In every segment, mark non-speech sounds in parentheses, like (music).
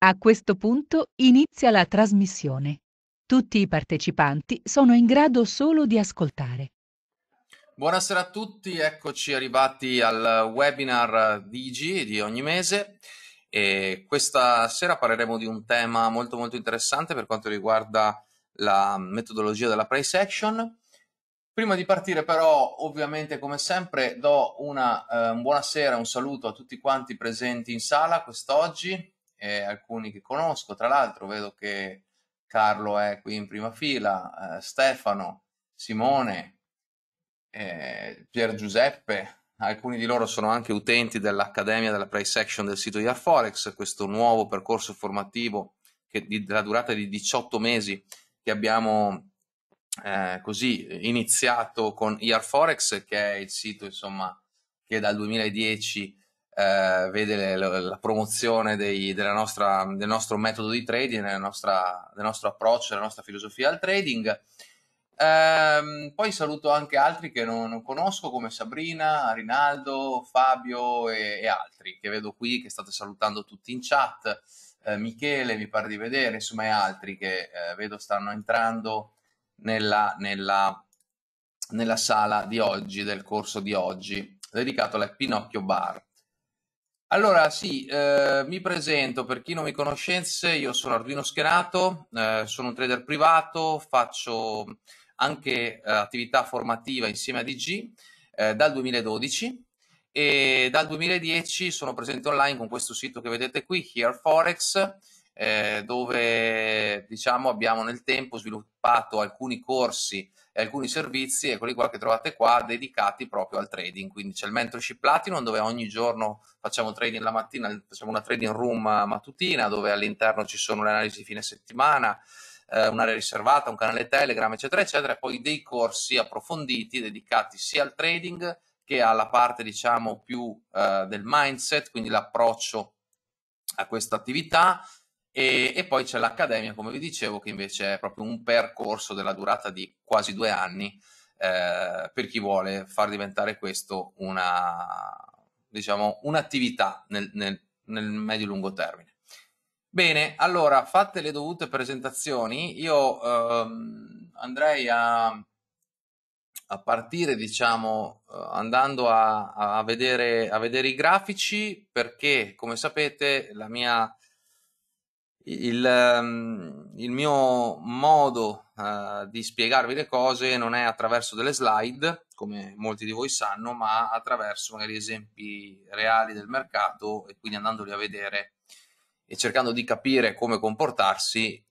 A questo punto inizia la trasmissione. Tutti i partecipanti sono in grado solo di ascoltare. Buonasera a tutti, eccoci arrivati al webinar Digi di ogni mese e questa sera parleremo di un tema molto molto interessante per quanto riguarda la metodologia della price action. Prima di partire però, ovviamente come sempre, do una eh, buonasera, un saluto a tutti quanti presenti in sala quest'oggi, eh, alcuni che conosco, tra l'altro vedo che Carlo è qui in prima fila, eh, Stefano, Simone, eh, Pier Giuseppe, alcuni di loro sono anche utenti dell'Accademia della Price Section del sito IAForex, questo nuovo percorso formativo che di, della durata di 18 mesi che abbiamo eh, così iniziato con IARForex, che è il sito insomma, che dal 2010 eh, vede le, la promozione dei, nostra, del nostro metodo di trading, nostra, del nostro approccio, della nostra filosofia al trading. Ehm, poi saluto anche altri che non, non, conosco come Sabrina, Rinaldo, Fabio e, e altri che vedo qui che state salutando tutti in chat. Eh, Michele, mi pare di vedere, insomma, e altri che eh, vedo stanno entrando nella, nella, nella, sala di oggi, del corso di oggi, dedicato alla Pinocchio Bar. Allora sì, eh, mi presento, per chi non mi conoscesse, io sono Arduino Scherato, eh, sono un trader privato, faccio anche eh, attività formativa insieme a DG eh, dal 2012 e dal 2010 sono presente online con questo sito che vedete qui, Here Forex, eh, dove diciamo abbiamo nel tempo sviluppato alcuni corsi e alcuni servizi e quelli qua che trovate qua dedicati proprio al trading quindi c'è il mentorship platinum dove ogni giorno facciamo trading la mattina facciamo una trading room mattutina dove all'interno ci sono le analisi di fine settimana eh, un'area riservata un canale telegram eccetera eccetera e poi dei corsi approfonditi dedicati sia al trading che alla parte diciamo più eh, del mindset quindi l'approccio a questa attività e, e poi c'è l'Accademia, come vi dicevo, che invece è proprio un percorso della durata di quasi due anni eh, per chi vuole far diventare questo una, diciamo, un'attività nel, nel, nel medio-lungo termine. Bene, allora fatte le dovute presentazioni, io ehm, andrei a, a, partire, diciamo, andando a, a, vedere, a, vedere, i grafici perché, come sapete, la mia il, ehm, il mio modo uh, di spiegarvi le cose non è attraverso delle slide, come molti di voi sanno, ma attraverso magari esempi reali del mercato e quindi andandoli a vedere e cercando di capire come comportarsi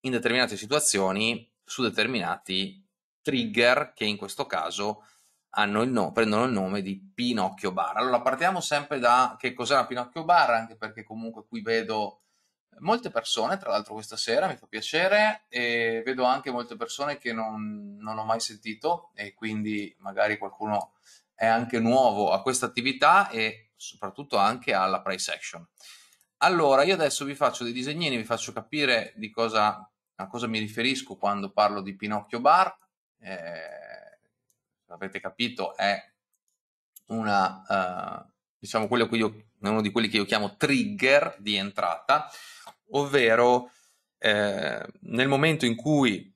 in determinate situazioni su determinati trigger che in questo caso il no, prendono il nome di Pinocchio Bar. Allora partiamo sempre da che cos'è una Pinocchio Bar, anche perché comunque qui vedo molte persone, tra l'altro questa sera mi fa piacere e vedo anche molte persone che non, non, ho mai sentito e quindi magari qualcuno è anche nuovo a questa attività e soprattutto anche alla price action. Allora, io adesso vi faccio dei disegnini, vi faccio capire di cosa, a cosa mi riferisco quando parlo di Pinocchio Bar. Eh, avete capito, è una... Eh, diciamo quello che io, uno di quelli che io chiamo trigger di entrata, ovvero eh, nel momento in cui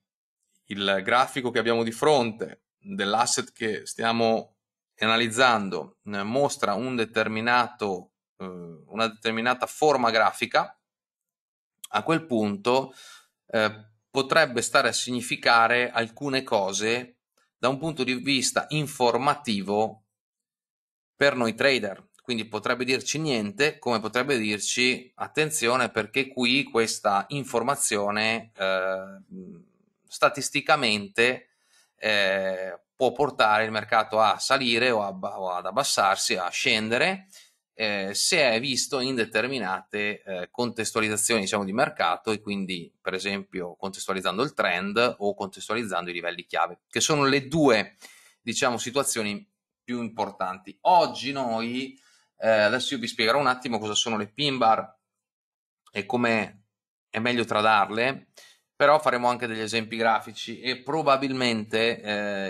il grafico che abbiamo di fronte dell'asset che stiamo analizzando eh, mostra un eh, una determinata forma grafica, a quel punto eh, potrebbe stare a significare alcune cose da un punto di vista informativo per noi trader, quindi potrebbe dirci niente, come potrebbe dirci attenzione perché qui questa informazione eh, statisticamente eh, può portare il mercato a salire o, a, o ad abbassarsi, a scendere, eh, se è visto in determinate eh, contestualizzazioni diciamo, di mercato e quindi per esempio contestualizzando il trend o contestualizzando i livelli chiave, che sono le due diciamo, situazioni più importanti. Oggi noi eh, adesso io vi spiegherò un attimo cosa sono le pin bar e come è meglio tradarle, però faremo anche degli esempi grafici e probabilmente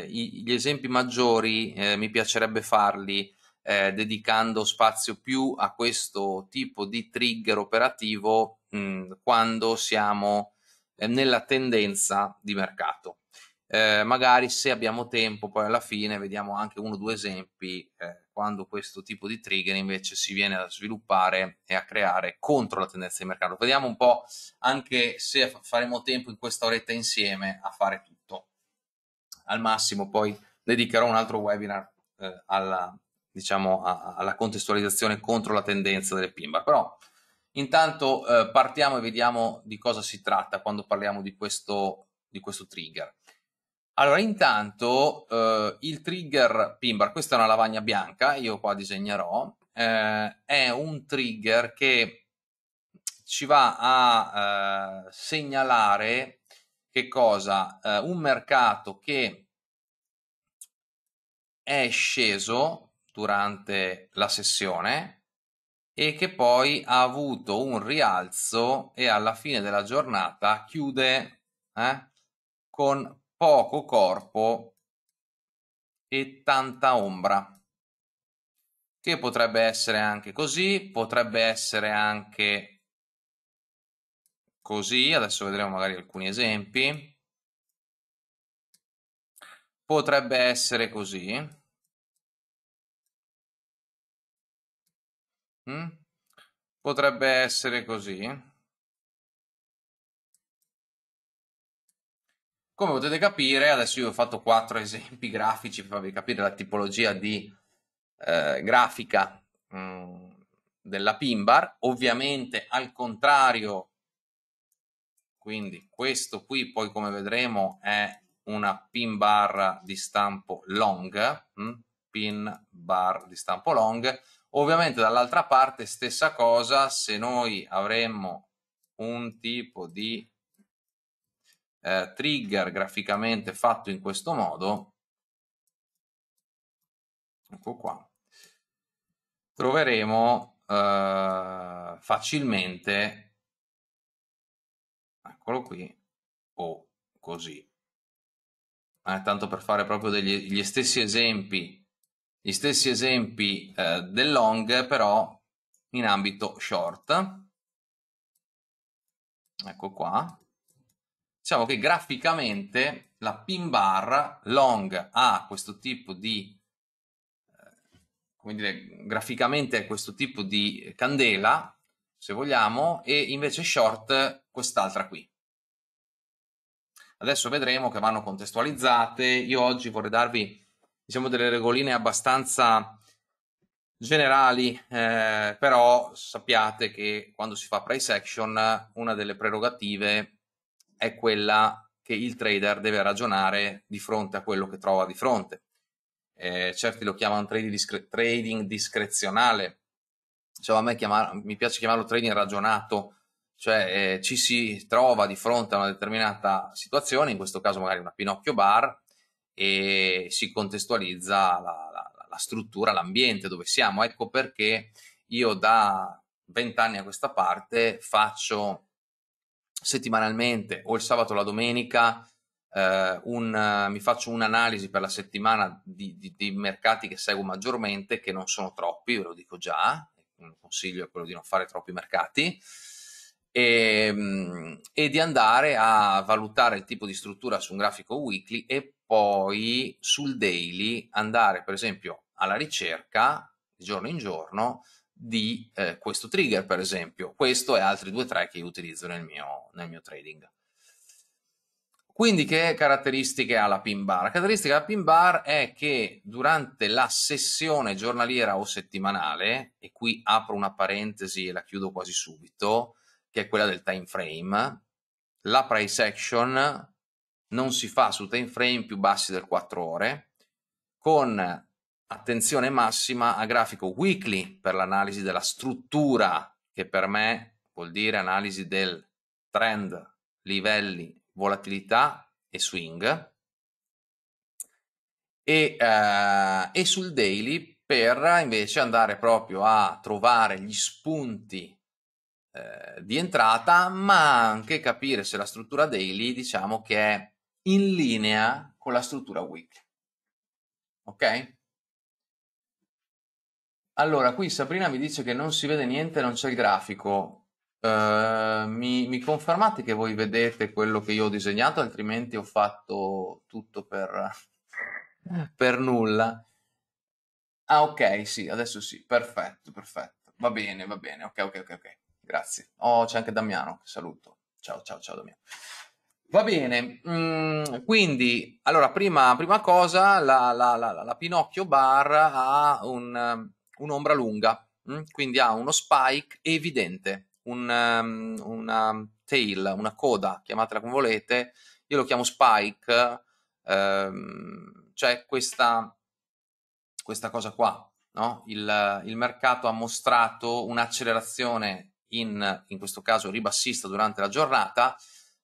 eh, gli esempi maggiori eh, mi piacerebbe farli eh, dedicando spazio più a questo tipo di trigger operativo mh, mm, quando siamo eh, nella tendenza di mercato. Eh, magari se abbiamo tempo, poi alla fine vediamo anche uno o due esempi eh, quando questo tipo di trigger invece si viene a sviluppare e a creare contro la tendenza di mercato. Vediamo un po' anche se faremo tempo in questa oretta insieme a fare tutto. Al massimo poi dedicherò un altro webinar eh, alla, diciamo, a, alla contestualizzazione contro la tendenza delle PIMBA, però intanto eh, partiamo e vediamo di cosa si tratta quando parliamo di questo, di questo trigger. Allora, intanto eh, il trigger Pimbar, questa è una lavagna bianca, io qua disegnerò, eh, è un trigger che ci va a eh, segnalare che cosa? Eh, un mercato che è sceso durante la sessione e che poi ha avuto un rialzo e alla fine della giornata chiude eh, con poco corpo e tanta ombra, che potrebbe essere anche così, potrebbe essere anche così, adesso vedremo magari alcuni esempi, potrebbe essere così, mm? potrebbe essere così, Come potete capire, adesso io ho fatto quattro (laughs) esempi grafici per farvi capire la tipologia di eh, grafica mh, mm, della pinbar. Ovviamente al contrario, quindi questo qui poi come vedremo è una pinbar di stampo long, mh? Mm, pin bar di stampo long. Ovviamente dall'altra parte stessa cosa, se noi avremmo un tipo di eh, trigger graficamente fatto in questo modo, ecco qua, troveremo eh, facilmente, eccolo qui, o così. Eh, tanto per fare proprio degli, gli stessi esempi, gli stessi esempi eh, del long, però in ambito short. Ecco qua diciamo che graficamente la pin bar long ha questo tipo di, eh, come dire, graficamente questo tipo di candela, se vogliamo, e invece short quest'altra qui. Adesso vedremo che vanno contestualizzate, io oggi vorrei darvi, diciamo, delle regoline abbastanza generali, eh, però sappiate che quando si fa price action una delle prerogative è quella che il trader deve ragionare di fronte a quello che trova di fronte. Eh, certi lo chiamano trading, discre- trading discrezionale, cioè, a me chiamar- mi piace chiamarlo trading ragionato, cioè eh, ci si trova di fronte a una determinata situazione, in questo caso magari una Pinocchio Bar, e si contestualizza la, la, la struttura, l'ambiente dove siamo. Ecco perché io da vent'anni a questa parte faccio settimanalmente o il sabato o la domenica eh, un, uh, mi faccio un'analisi per la settimana di, di, di, mercati che seguo maggiormente, che non sono troppi, ve lo dico già, il consiglio è quello di non fare troppi mercati, e, ehm, e di andare a valutare il tipo di struttura su un grafico weekly e poi sul daily andare per esempio alla ricerca di giorno in giorno di eh, questo trigger, per esempio, questo e altri due o tre che io utilizzo nel mio, nel mio trading. Quindi che caratteristiche ha la pin bar? La caratteristica della pin bar è che durante la sessione giornaliera o settimanale, e qui apro una parentesi e la chiudo quasi subito, che è quella del time frame, la price action non si fa su time frame più bassi del 4 ore, con attenzione massima a grafico weekly per l'analisi della struttura, che per me vuol dire analisi del trend, livelli, volatilità e swing, e, eh, e sul daily per invece andare proprio a trovare gli spunti eh, di entrata, ma anche capire se la struttura daily diciamo che è in linea con la struttura weekly. Ok? Allora, qui Sabrina mi dice che non si vede niente, non c'è il grafico. Eh, mi, mi confermate che voi vedete quello che io ho disegnato, altrimenti ho fatto tutto per, ecco. per nulla. Ah, ok, sì, adesso sì, perfetto, perfetto. Va bene, va bene, ok, ok, ok, ok. Grazie. Oh, c'è anche Damiano, saluto. Ciao, ciao, ciao Damiano. Va bene, mm, quindi, allora, prima, prima cosa, la, la, la, la, Pinocchio Bar ha un, un'ombra lunga, mh? Mm? quindi ha uno spike evidente, un, um, una tail, una coda, chiamatela come volete, io lo chiamo spike, ehm, cioè questa, questa, cosa qua, no? il, il, mercato ha mostrato un'accelerazione in, in questo caso ribassista durante la giornata,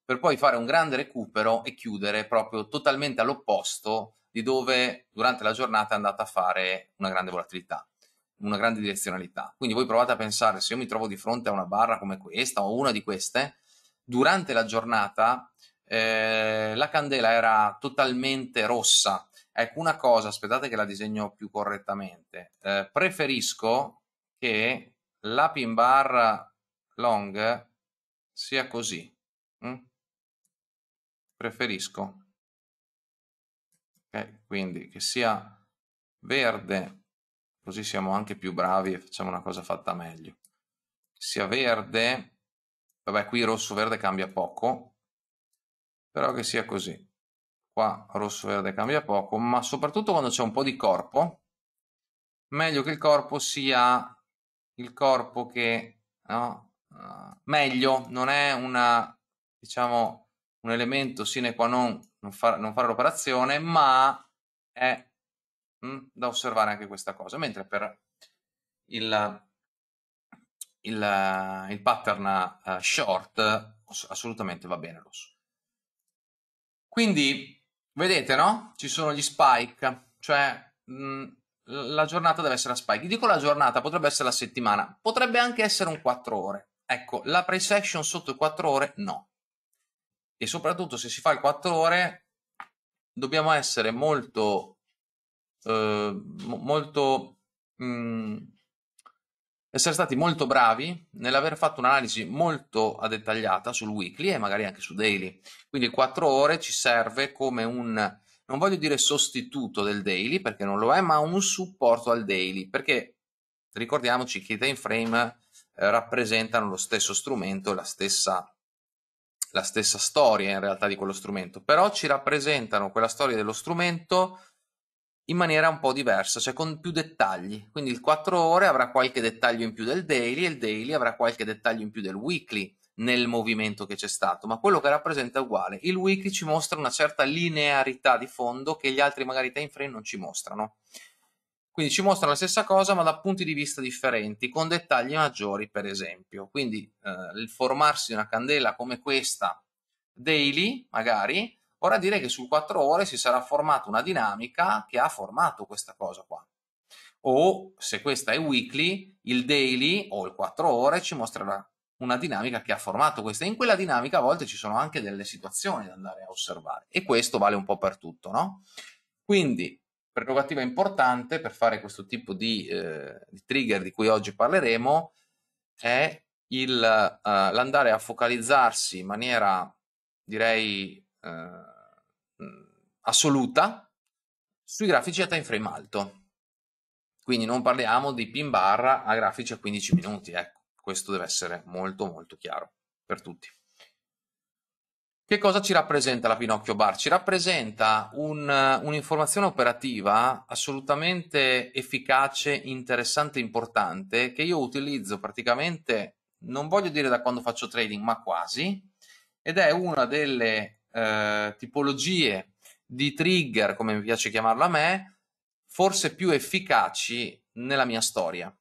per poi fare un grande recupero e chiudere proprio totalmente all'opposto di dove durante la giornata è andata a fare una grande volatilità una grande direzionalità. Quindi voi provate a pensare, se io mi trovo di fronte a una barra come questa o una di queste, durante la giornata eh, la candela era totalmente rossa. Ecco, una cosa, aspettate che la disegno più correttamente, eh, preferisco che la pin bar long sia così. Mm? Preferisco. Okay, quindi che sia verde così siamo anche più bravi e facciamo una cosa fatta meglio. Sia verde, vabbè qui rosso-verde cambia poco, però che sia così. Qua rosso-verde cambia poco, ma soprattutto quando c'è un po' di corpo, meglio che il corpo sia il corpo che... No? Eh, meglio, non è una, diciamo, un elemento sine qua non, non, far, non fare l'operazione, ma è Mm, da osservare anche questa cosa, mentre per il, il, il pattern uh, short assolutamente va bene rosso. Quindi vedete, no? Ci sono gli spike, cioè mh, mm, la giornata deve essere a spike. Dico la giornata, potrebbe essere la settimana, potrebbe anche essere un 4 ore. Ecco, la pre action sotto 4 ore no. E soprattutto se si fa il 4 ore dobbiamo essere molto eh, molto mh, mhmm, essere stati molto bravi nell'aver fatto un'analisi molto dettagliata sul weekly e magari anche su daily. Quindi 4 ore ci serve come un, non voglio dire sostituto del daily perché non lo è, ma un supporto al daily perché ricordiamoci che i time frame eh, rappresentano lo stesso strumento, la stessa, la stessa storia in realtà di quello strumento, però ci rappresentano quella storia dello strumento in maniera un po' diversa, cioè con più dettagli. Quindi il 4 ore avrà qualche dettaglio in più del daily e il daily avrà qualche dettaglio in più del weekly nel movimento che c'è stato, ma quello che rappresenta è uguale. Il weekly ci mostra una certa linearità di fondo che gli altri magari time frame non ci mostrano. Quindi ci mostrano la stessa cosa ma da punti di vista differenti, con dettagli maggiori per esempio. Quindi eh, il formarsi di una candela come questa daily magari Vorrà dire che su quattro ore si sarà formata una dinamica che ha formato questa cosa qua. O se questa è weekly, il daily o il quattro ore ci mostrerà una dinamica che ha formato questa. In quella dinamica a volte ci sono anche delle situazioni da andare a osservare e questo vale un po' per tutto, no? Quindi, prerogativa importante per fare questo tipo di, eh, di trigger di cui oggi parleremo è il, eh, l'andare a focalizzarsi in maniera, direi, eh, assoluta sui grafici a time frame alto. Quindi non parliamo di pin barra a grafici a 15 minuti, ecco, questo deve essere molto molto chiaro per tutti. Che cosa ci rappresenta la Pinocchio Bar? Ci rappresenta un, un'informazione operativa assolutamente efficace, interessante e importante che io utilizzo praticamente, non voglio dire da quando faccio trading, ma quasi, ed è una delle eh, tipologie di trigger, come mi piace chiamarlo a me, forse più efficaci nella mia storia.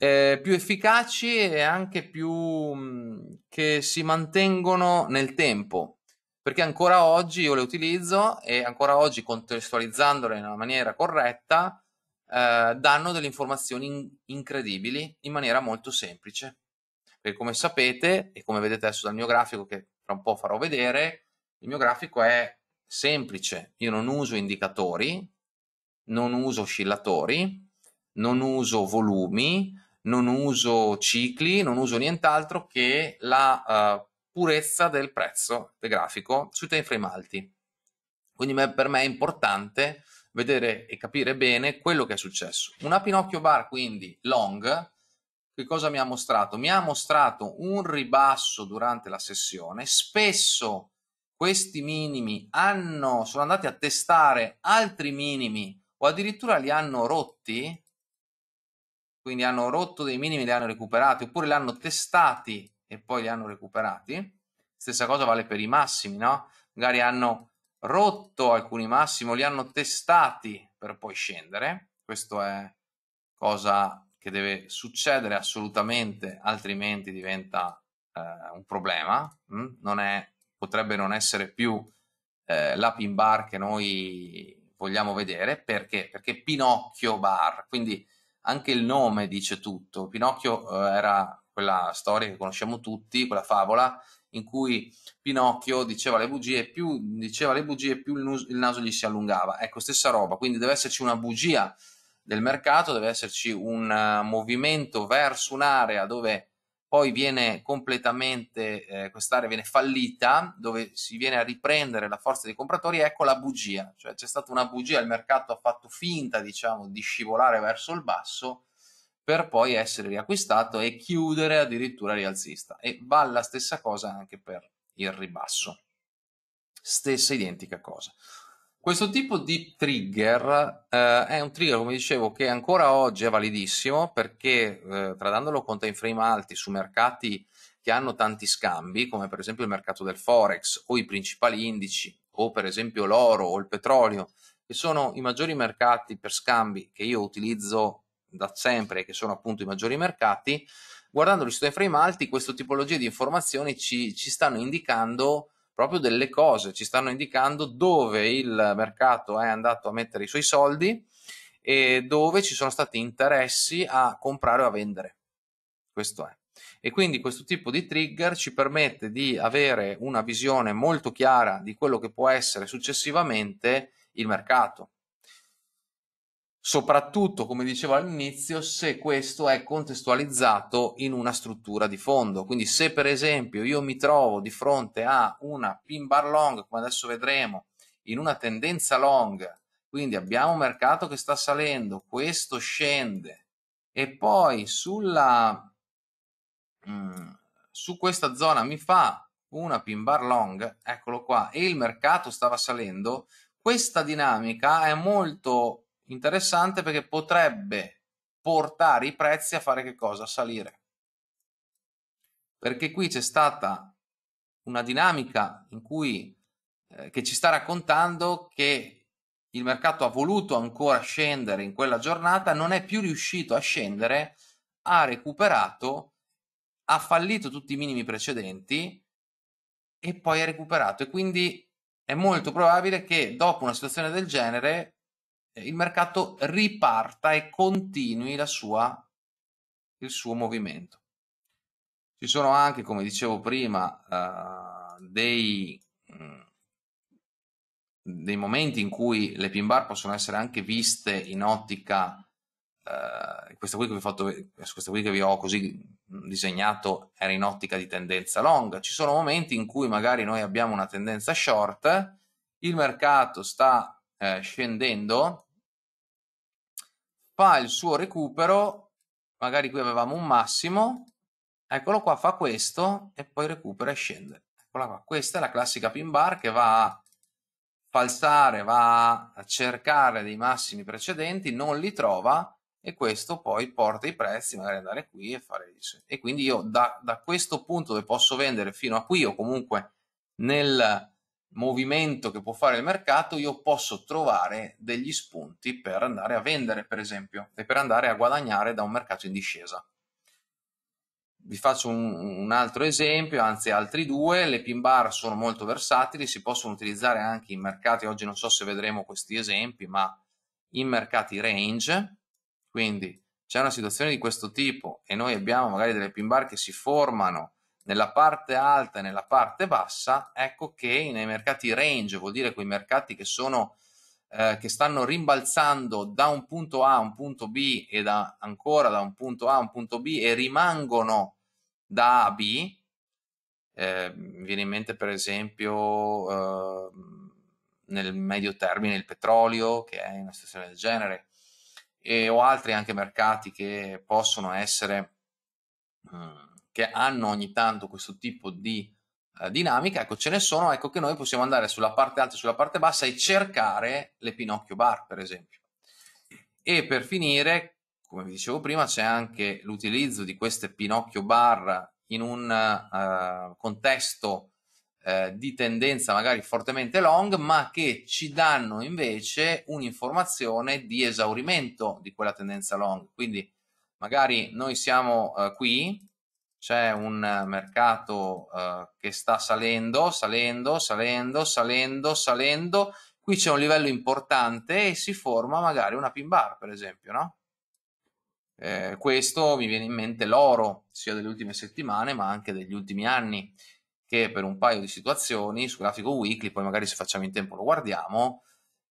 Eh, più efficaci e anche più mh, mm, che si mantengono nel tempo, perché ancora oggi io le utilizzo e ancora oggi contestualizzandole in una maniera corretta eh, danno delle informazioni in- incredibili in maniera molto semplice. Perché come sapete e come vedete adesso dal mio grafico che tra un po' farò vedere, il mio grafico è semplice, io non uso indicatori, non uso oscillatori, non uso volumi, non uso cicli, non uso nient'altro che la uh, purezza del prezzo del grafico sui time frame alti. Quindi per me è importante vedere e capire bene quello che è successo. Una Pinocchio Bar quindi long, che cosa mi ha mostrato? Mi ha mostrato un ribasso durante la sessione, spesso questi minimi hanno, sono andati a testare altri minimi o addirittura li hanno rotti, quindi hanno rotto dei minimi, e li hanno recuperati, oppure li hanno testati e poi li hanno recuperati. Stessa cosa vale per i massimi, no? Magari hanno rotto alcuni massimi, o li hanno testati per poi scendere. Questo è cosa che deve succedere assolutamente, altrimenti diventa eh, un problema. Mm? Non è potrebbe non essere più eh, la pin bar che noi vogliamo vedere, perché? Perché Pinocchio Bar, quindi anche il nome dice tutto. Pinocchio eh, era quella storia che conosciamo tutti, quella favola in cui Pinocchio diceva le bugie, più diceva le bugie, più il, nus- il naso gli si allungava. Ecco, stessa roba, quindi deve esserci una bugia del mercato, deve esserci un uh, movimento verso un'area dove poi viene completamente, eh, quest'area viene fallita, dove si viene a riprendere la forza dei compratori, ecco la bugia, cioè c'è stata una bugia, il mercato ha fatto finta, diciamo, di scivolare verso il basso, per poi essere riacquistato e chiudere addirittura rialzista. E va la stessa cosa anche per il ribasso. Stessa identica cosa. Questo tipo di trigger eh, è un trigger, come dicevo, che ancora oggi è validissimo perché eh, tradandolo con time frame alti su mercati che hanno tanti scambi, come per esempio il mercato del forex o i principali indici, o per esempio l'oro o il petrolio, che sono i maggiori mercati per scambi che io utilizzo da sempre, e che sono appunto i maggiori mercati, guardandoli su time frame alti, questa tipologia di informazioni ci, ci stanno indicando proprio delle cose, ci stanno indicando dove il mercato è andato a mettere i suoi soldi e dove ci sono stati interessi a comprare o a vendere. Questo è. E quindi questo tipo di trigger ci permette di avere una visione molto chiara di quello che può essere successivamente il mercato soprattutto, come dicevo all'inizio, se questo è contestualizzato in una struttura di fondo. Quindi se per esempio io mi trovo di fronte a una pin bar long, come adesso vedremo, in una tendenza long, quindi abbiamo un mercato che sta salendo, questo scende e poi sulla, mm, su questa zona mi fa una pin bar long, eccolo qua, e il mercato stava salendo, questa dinamica è molto interessante perché potrebbe portare i prezzi a fare che cosa? A salire. Perché qui c'è stata una dinamica in cui, eh, che ci sta raccontando che il mercato ha voluto ancora scendere in quella giornata, non è più riuscito a scendere, ha recuperato, ha fallito tutti i minimi precedenti e poi ha recuperato e quindi è molto probabile che dopo una situazione del genere eh, il mercato riparta e continui sua, il suo movimento. Ci sono anche, come dicevo prima, uh, dei, mm, dei, momenti in cui le pin bar possono essere anche viste in ottica, uh, questa, qui che vi ho fatto, questa qui che vi ho così mm, disegnato era in ottica di tendenza long. Ci sono momenti in cui magari noi abbiamo una tendenza short, il mercato sta eh, scendendo fa il suo recupero, magari qui avevamo un massimo, eccolo qua, fa questo e poi recupera e scende. Eccola qua, questa è la classica pin bar che va a falsare, va a cercare dei massimi precedenti, non li trova e questo poi porta i prezzi magari andare qui e fare isso. e quindi io da, da questo punto dove posso vendere fino a qui o comunque nel movimento che può fare il mercato, io posso trovare degli spunti per andare a vendere, per esempio, e per andare a guadagnare da un mercato in discesa. Vi faccio un, un altro esempio, anzi altri due, le pin bar sono molto versatili, si possono utilizzare anche in mercati, oggi non so se vedremo questi esempi, ma in mercati range, quindi c'è una situazione di questo tipo e noi abbiamo magari delle pin bar che si formano nella parte alta e nella parte bassa, ecco che nei mercati range, vuol dire quei mercati che sono eh, che stanno rimbalzando da un punto A a un punto B e da, ancora da un punto A a un punto B e rimangono da A a B, eh, viene in mente per esempio eh, nel medio termine il petrolio, che è in una situazione del genere, e, o altri anche mercati che possono essere mm, che hanno ogni tanto questo tipo di eh, dinamica, ecco ce ne sono, ecco che noi possiamo andare sulla parte alta e sulla parte bassa e cercare le Pinocchio Bar per esempio. E per finire, come vi dicevo prima, c'è anche l'utilizzo di queste Pinocchio Bar in un eh, contesto eh, di tendenza magari fortemente long, ma che ci danno invece un'informazione di esaurimento di quella tendenza long. Quindi magari noi siamo eh, qui c'è un mercato eh, che sta salendo, salendo, salendo, salendo, salendo. Qui c'è un livello importante e si forma magari una pin bar, per esempio, no? Eh, mm. questo mi viene in mente l'oro, sia delle ultime settimane ma anche degli ultimi anni, che per un paio di situazioni su grafico weekly, poi magari se facciamo in tempo lo guardiamo,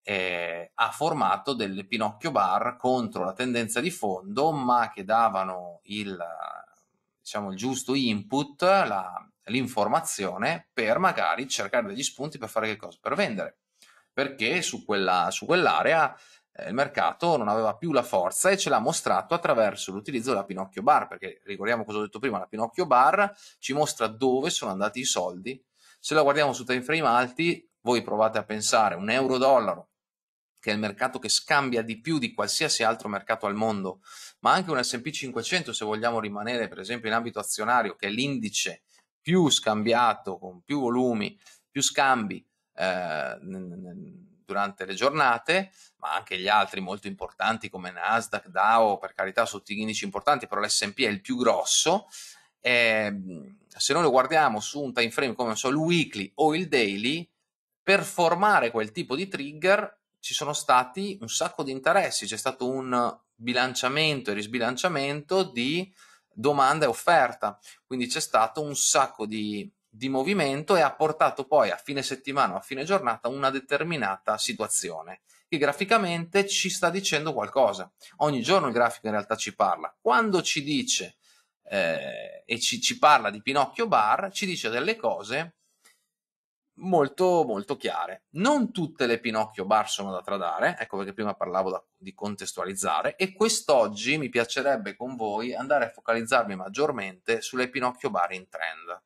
eh, ha formato delle pinocchio bar contro la tendenza di fondo, ma che davano il, diciamo, il giusto input, la, l'informazione per magari cercare degli spunti per fare che cosa? Per vendere. Perché su, quella, su quell'area eh, il mercato non aveva più la forza e ce l'ha mostrato attraverso l'utilizzo della Pinocchio Bar, perché ricordiamo cosa ho detto prima, la Pinocchio Bar ci mostra dove sono andati i soldi. Se la guardiamo su time frame alti, voi provate a pensare un euro-dollaro che è il mercato che scambia di più di qualsiasi altro mercato al mondo, ma anche un SP 500 se vogliamo rimanere per esempio in ambito azionario, che è l'indice più scambiato, con più volumi, più scambi eh, durante le giornate, ma anche gli altri molto importanti come Nasdaq, DAO, per carità tutti indici importanti, però l'S&P è il più grosso, eh, se noi lo guardiamo su un time frame come so, il weekly o il daily, per formare quel tipo di trigger ci sono stati un sacco di interessi, c'è stato un bilanciamento e risbilanciamento di domanda e offerta, quindi c'è stato un sacco di, di movimento e ha portato poi a fine settimana o a fine giornata una determinata situazione che graficamente ci sta dicendo qualcosa. Ogni giorno il grafico in realtà ci parla. Quando ci dice eh, e ci, ci parla di Pinocchio Bar, ci dice delle cose molto, molto chiare. Non tutte le Pinocchio Bar sono da tradare, ecco perché prima parlavo da, di contestualizzare, e quest'oggi mi piacerebbe con voi andare a focalizzarmi maggiormente sulle Pinocchio Bar in trend.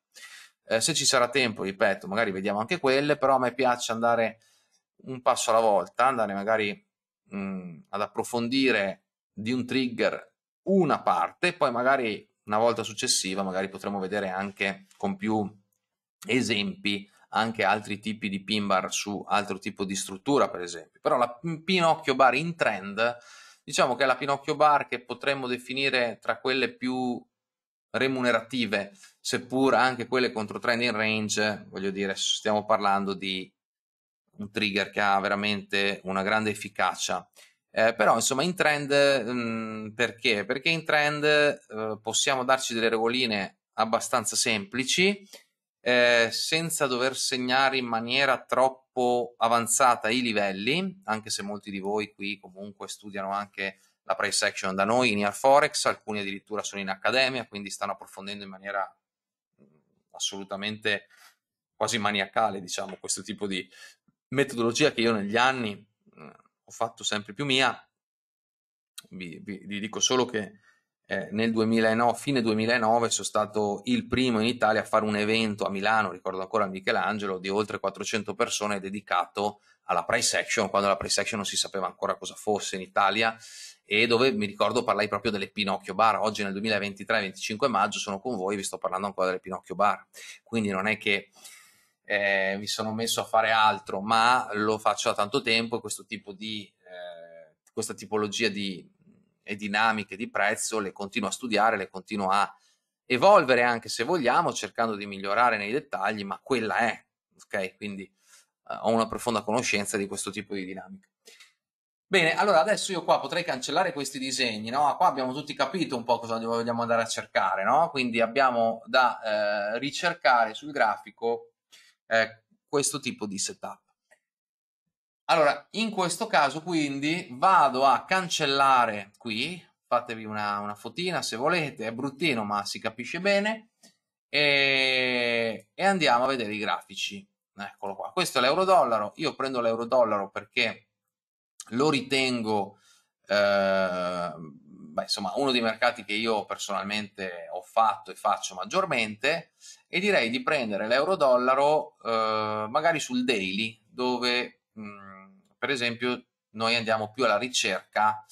Eh, se ci sarà tempo, ripeto, magari vediamo anche quelle, però a me piace andare un passo alla volta, andare magari mh, mm, ad approfondire di un trigger una parte, poi magari una volta successiva magari potremo vedere anche con più esempi anche altri tipi di pin bar su altro tipo di struttura, per esempio. Però la Pinocchio bar in trend, diciamo che è la Pinocchio bar che potremmo definire tra quelle più remunerative, seppur anche quelle contro trend in range, voglio dire, stiamo parlando di un trigger che ha veramente una grande efficacia. Eh, però insomma in trend mh, perché? Perché in trend eh, possiamo darci delle regoline abbastanza semplici eh, senza dover segnare in maniera troppo avanzata i livelli, anche se molti di voi qui comunque studiano anche la price action da noi in IR Forex, alcuni addirittura sono in accademia, quindi stanno approfondendo in maniera mm, assolutamente quasi maniacale, diciamo, questo tipo di metodologia che io negli anni eh, ho fatto sempre più mia. Vi, vi, vi dico solo che eh, nel 2009, fine 2009 sono stato il primo in Italia a fare un evento a Milano, ricordo ancora Michelangelo, di oltre 400 persone dedicato alla price action, quando la price action non si sapeva ancora cosa fosse in Italia e dove mi ricordo parlai proprio delle Pinocchio Bar. Oggi nel 2023, 25 maggio, sono con voi e vi sto parlando ancora delle Pinocchio Bar. Quindi non è che eh, mi sono messo a fare altro, ma lo faccio da tanto tempo e questo tipo di... Eh, questa tipologia di e dinamiche di prezzo le continuo a studiare, le continuo a evolvere anche se vogliamo, cercando di migliorare nei dettagli, ma quella è, ok? Quindi eh, ho una profonda conoscenza di questo tipo di dinamiche. Bene, allora adesso io qua potrei cancellare questi disegni, no? Qua abbiamo tutti capito un po' cosa vogliamo andare a cercare, no? Quindi abbiamo da eh, ricercare sul grafico eh, questo tipo di setup. Allora, in questo caso quindi vado a cancellare qui, fatevi una, una fotina se volete, è bruttino ma si capisce bene, e, e andiamo a vedere i grafici. Eccolo qua, questo è l'euro-dollaro, io prendo l'euro-dollaro perché lo ritengo eh, beh, insomma, uno dei mercati che io personalmente ho fatto e faccio maggiormente e direi di prendere l'euro-dollaro eh, magari sul daily dove mh, mm, per esempio noi andiamo più alla ricerca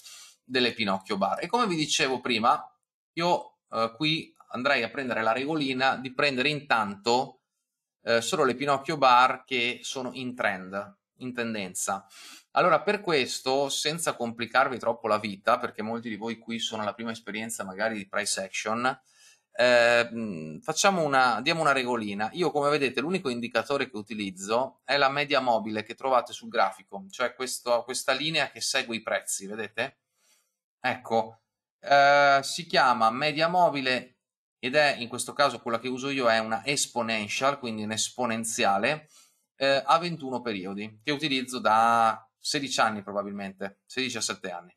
delle Pinocchio Bar. E come vi dicevo prima, io eh, qui andrei a prendere la regolina di prendere intanto eh, solo le Pinocchio Bar che sono in trend, in tendenza. Allora, per questo, senza complicarvi troppo la vita, perché molti di voi qui sono alla prima esperienza magari di price action, eh, facciamo una, diamo una regolina. Io, come vedete, l'unico indicatore che utilizzo è la media mobile che trovate sul grafico, cioè questo, questa linea che segue i prezzi, vedete? Ecco, eh, si chiama media mobile ed è in questo caso quella che uso io è una exponential, quindi un'esponenziale eh, a 21 periodi che utilizzo da 16 anni probabilmente, 16 a 7 anni.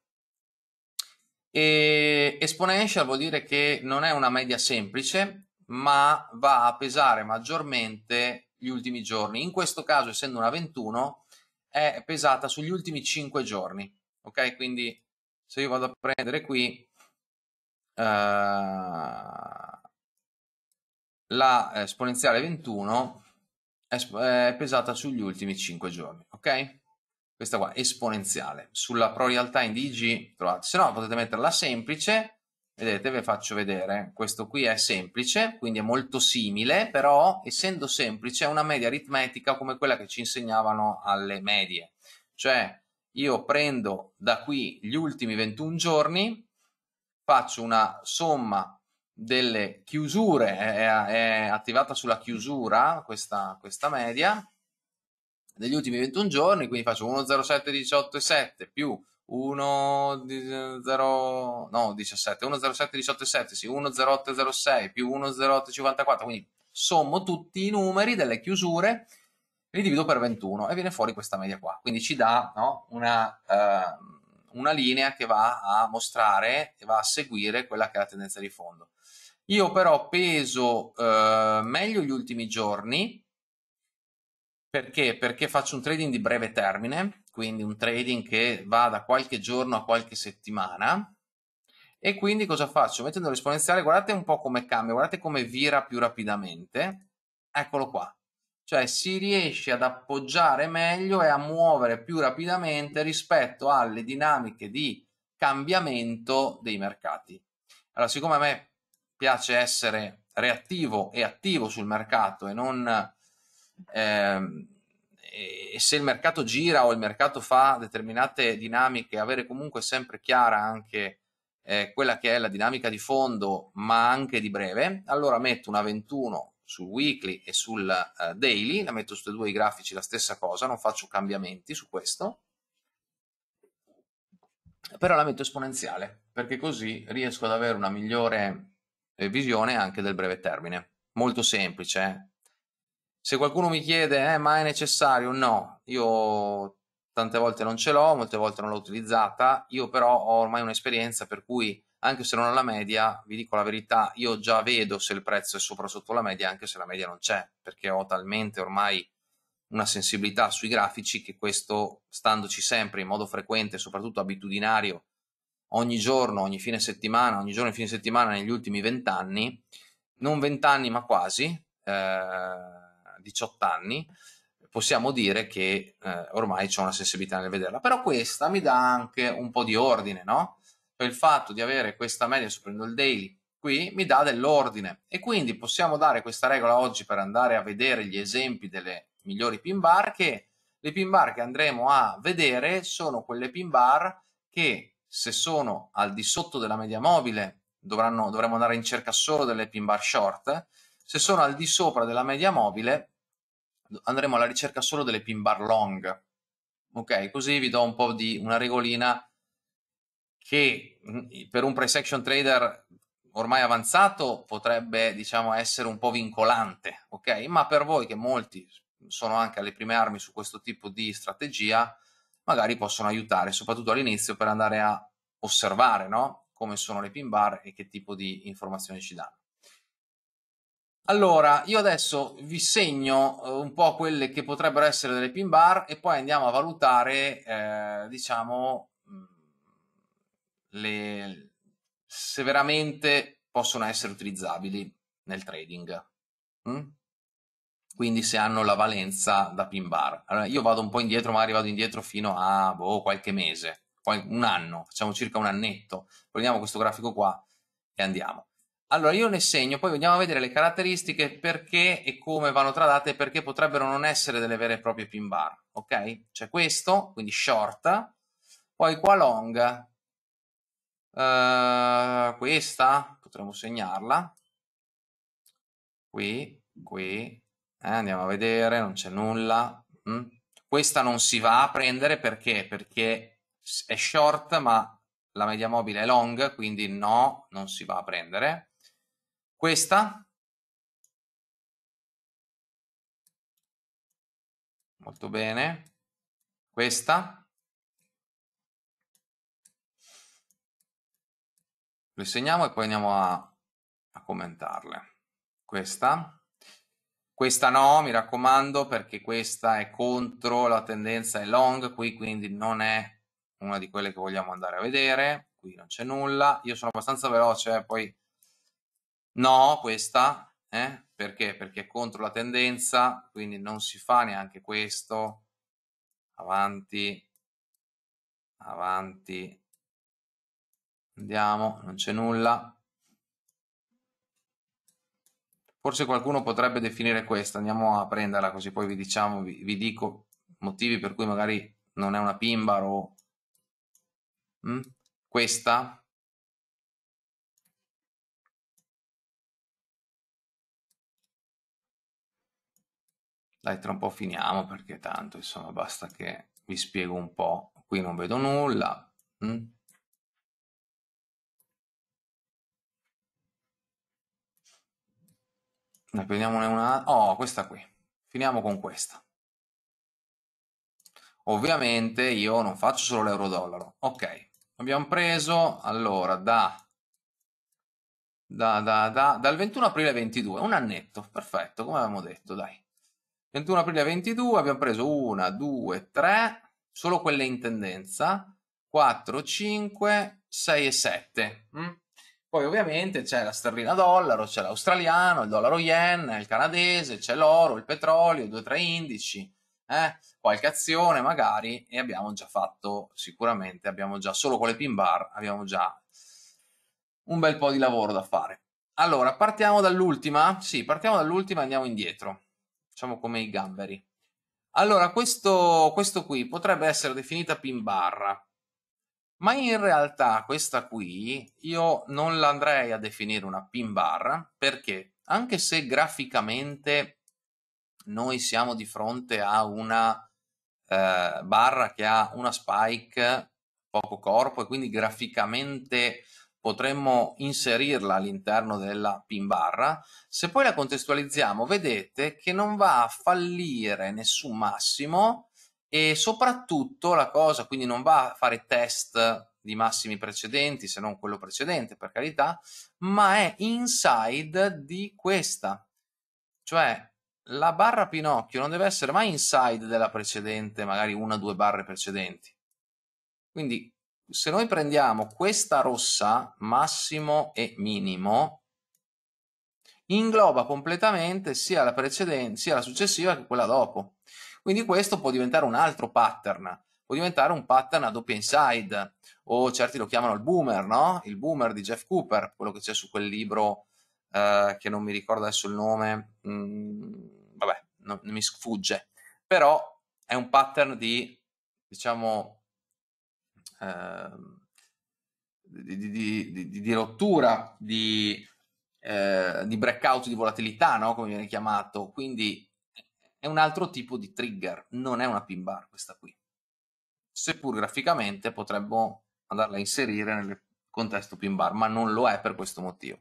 E exponential vuol dire che non è una media semplice, ma va a pesare maggiormente gli ultimi giorni. In questo caso, essendo una 21, è pesata sugli ultimi 5 giorni. Ok, quindi se io vado a prendere qui uh, la esponenziale 21 è, è pesata sugli ultimi 5 giorni. Ok questa qua, esponenziale. Sulla Pro Real Time di IG trovate, se no potete metterla semplice, vedete ve faccio vedere, questo qui è semplice, quindi è molto simile, però essendo semplice è una media aritmetica come quella che ci insegnavano alle medie, cioè io prendo da qui gli ultimi 21 giorni, faccio una somma delle chiusure, è, è attivata sulla chiusura questa, questa media, degli ultimi 21 giorni, quindi faccio 1,07,18,7 più 1,0, no 17, 1,07,18,7, sì, 1,08,06 più 1,08,54, quindi sommo tutti i numeri delle chiusure, li divido per 21 e viene fuori questa media qua, quindi ci dà no, una, eh, una linea che va a mostrare e va a seguire quella che è la tendenza di fondo. Io però peso eh, meglio gli ultimi giorni, perché? Perché faccio un trading di breve termine, quindi un trading che va da qualche giorno a qualche settimana. E quindi cosa faccio? Mettendo l'esponenziale, guardate un po' come cambia, guardate come vira più rapidamente. Eccolo qua. Cioè si riesce ad appoggiare meglio e a muovere più rapidamente rispetto alle dinamiche di cambiamento dei mercati. Allora, siccome a me piace essere reattivo e attivo sul mercato e non eh, e se il mercato gira o il mercato fa determinate dinamiche, avere comunque sempre chiara anche eh, quella che è la dinamica di fondo, ma anche di breve, allora metto una 21 sul weekly e sul uh, daily, la metto su due i grafici la stessa cosa, non faccio cambiamenti su questo, però la metto esponenziale, perché così riesco ad avere una migliore eh, visione anche del breve termine. Molto semplice, eh? Se qualcuno mi chiede, eh, ma è necessario? No, io tante volte non ce l'ho, molte volte non l'ho utilizzata, io però ho ormai un'esperienza per cui anche se non ho la media, vi dico la verità, io già vedo se il prezzo è sopra o sotto la media, anche se la media non c'è, perché ho talmente ormai una sensibilità sui grafici che questo, standoci sempre in modo frequente, soprattutto abitudinario, ogni giorno, ogni fine settimana, ogni giorno e fine settimana negli ultimi vent'anni, non vent'anni ma quasi, eh, 18 anni, possiamo dire che eh, ormai c'è una sensibilità nel vederla. Però questa mi dà anche un po' di ordine, no? Per cioè, il fatto di avere questa media, se prendo il daily, qui mi dà dell'ordine. E quindi possiamo dare questa regola oggi per andare a vedere gli esempi delle migliori pin bar che le pin bar che andremo a vedere sono quelle pin bar che se sono al di sotto della media mobile dovranno, dovremo andare in cerca solo delle pin bar short, se sono al di sopra della media mobile andremo alla ricerca solo delle pin bar long. Ok, così vi do un po' di una regolina che mm, per un price action trader ormai avanzato potrebbe diciamo essere un po' vincolante, ok? Ma per voi che molti sono anche alle prime armi su questo tipo di strategia, magari possono aiutare, soprattutto all'inizio per andare a osservare, no? Come sono le pin bar e che tipo di informazioni ci danno. Allora, io adesso vi segno eh, un po' quelle che potrebbero essere delle pin bar e poi andiamo a valutare, eh, diciamo, mm, le, se veramente possono essere utilizzabili nel trading. Mm? Quindi se hanno la valenza da pin bar. Allora, io vado un po' indietro, magari vado indietro fino a boh, qualche mese, un anno, facciamo circa un annetto. Prendiamo questo grafico qua e andiamo. Allora io ne segno, poi andiamo a vedere le caratteristiche perché e come vanno tradate perché potrebbero non essere delle vere e proprie pin bar, ok? C'è questo, quindi short, poi qua long, uh, eh, questa potremmo segnarla, qui, qui, eh, andiamo a vedere, non c'è nulla, mm? questa non si va a prendere perché? Perché è short ma la media mobile è long, quindi no, non si va a prendere questa? Molto bene. Questa? lo segniamo e poi andiamo a, a commentarle. Questa? Questa no, mi raccomando, perché questa è contro la tendenza è long qui, quindi non è una di quelle che vogliamo andare a vedere. Qui non c'è nulla. Io sono abbastanza veloce, eh, poi No, questa, eh? Perché? Perché è contro la tendenza, quindi non si fa neanche questo. Avanti, avanti. Andiamo, non c'è nulla. Forse qualcuno potrebbe definire questa, andiamo a prenderla così poi vi diciamo, vi, vi dico motivi per cui magari non è una pimbar o... Mm? Questa? dai tra un po' finiamo perché tanto insomma basta che vi spiego un po', qui non vedo nulla. Mm? Ne prendiamone una, oh questa qui, finiamo con questa. Ovviamente io non faccio solo l'euro dollaro, ok, abbiamo preso allora da da, da, da, dal 21 aprile 22, un annetto, perfetto, come avevamo detto, dai. 21 aprile 22 abbiamo preso 1, 2, 3, solo quelle in tendenza, 4, 5, 6 e 7. Mm? Poi ovviamente c'è la sterlina dollaro, c'è l'australiano, il dollaro yen, il canadese, c'è l'oro, il petrolio, 2-3 indici, eh? qualche azione magari e abbiamo già fatto sicuramente, abbiamo già solo con le pin bar, abbiamo già un bel po' di lavoro da fare. Allora, partiamo dall'ultima? Sì, partiamo dall'ultima e andiamo indietro. Siamo come i gamberi. Allora, questo, questo qui potrebbe essere definita pin barra, ma in realtà questa qui io non l'andrei a definire una pin barra perché anche se graficamente noi siamo di fronte a una eh, barra che ha una spike poco corpo e quindi graficamente potremmo inserirla all'interno della pin barra. Se poi la contestualizziamo, vedete che non va a fallire nessun massimo e soprattutto la cosa, quindi non va a fare test di massimi precedenti, se non quello precedente, per carità, ma è inside di questa. Cioè, la barra Pinocchio non deve essere mai inside della precedente, magari una o due barre precedenti. Quindi se noi prendiamo questa rossa, massimo e minimo, ingloba completamente sia la precedente, sia la successiva che quella dopo. Quindi questo può diventare un altro pattern, può diventare un pattern a doppia inside, o certi lo chiamano il boomer, no? Il boomer di Jeff Cooper, quello che c'è su quel libro eh, che non mi ricordo adesso il nome, mm, vabbè, non, mi sfugge. Però è un pattern di, diciamo, Ehm, di, di, di, di, rottura, di, eh, di breakout, di volatilità, no? come viene chiamato. Quindi è un altro tipo di trigger, non è una pin bar questa qui. Seppur graficamente potremmo andarla a inserire nel contesto pin bar, ma non lo è per questo motivo.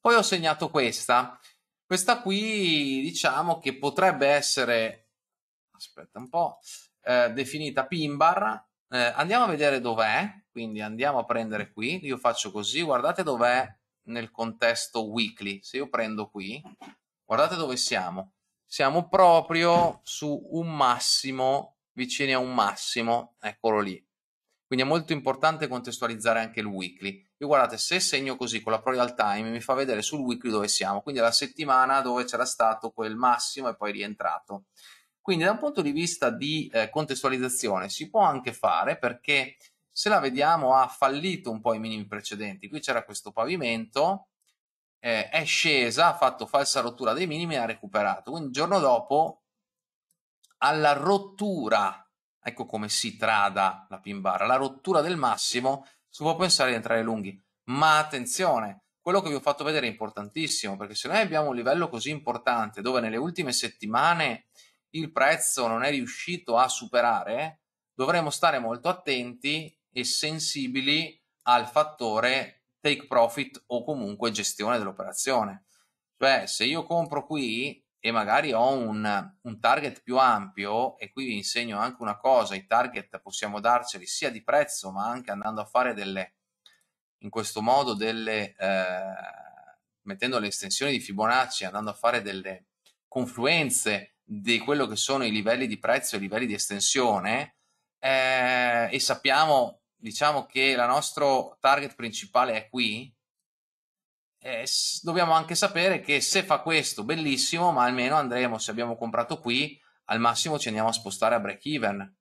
Poi ho segnato questa. Questa qui diciamo che potrebbe essere, aspetta un po', eh, definita pin bar eh, andiamo a vedere dov'è, quindi andiamo a prendere qui, io faccio così, guardate dov'è nel contesto weekly, se io prendo qui, guardate dove siamo, siamo proprio su un massimo, vicini a un massimo, eccolo lì. Quindi è molto importante contestualizzare anche il weekly. Io guardate, se segno così con la Proial Time mi fa vedere sul weekly dove siamo, quindi è la settimana dove c'era stato quel massimo e poi rientrato. Quindi da un punto di vista di eh, contestualizzazione si può anche fare perché se la vediamo ha fallito un po' i minimi precedenti. Qui c'era questo pavimento, eh, è scesa, ha fatto falsa rottura dei minimi e ha recuperato. Quindi il giorno dopo alla rottura, ecco come si trada la pin bar, alla rottura del massimo si può pensare di entrare lunghi. Ma attenzione, quello che vi ho fatto vedere è importantissimo perché se noi abbiamo un livello così importante dove nelle ultime settimane il prezzo non è riuscito a superare, dovremo stare molto attenti e sensibili al fattore take profit o comunque gestione dell'operazione. Cioè, se io compro qui e magari ho un, un, target più ampio, e qui vi insegno anche una cosa, i target possiamo darceli sia di prezzo, ma anche andando a fare delle, in questo modo, delle, eh, mettendo le estensioni di Fibonacci, andando a fare delle confluenze di quello che sono i livelli di prezzo e i livelli di estensione eh, e sappiamo, diciamo che il nostro target principale è qui, eh, dobbiamo anche sapere che se fa questo, bellissimo, ma almeno andremo, se abbiamo comprato qui, al massimo ci andiamo a spostare a break even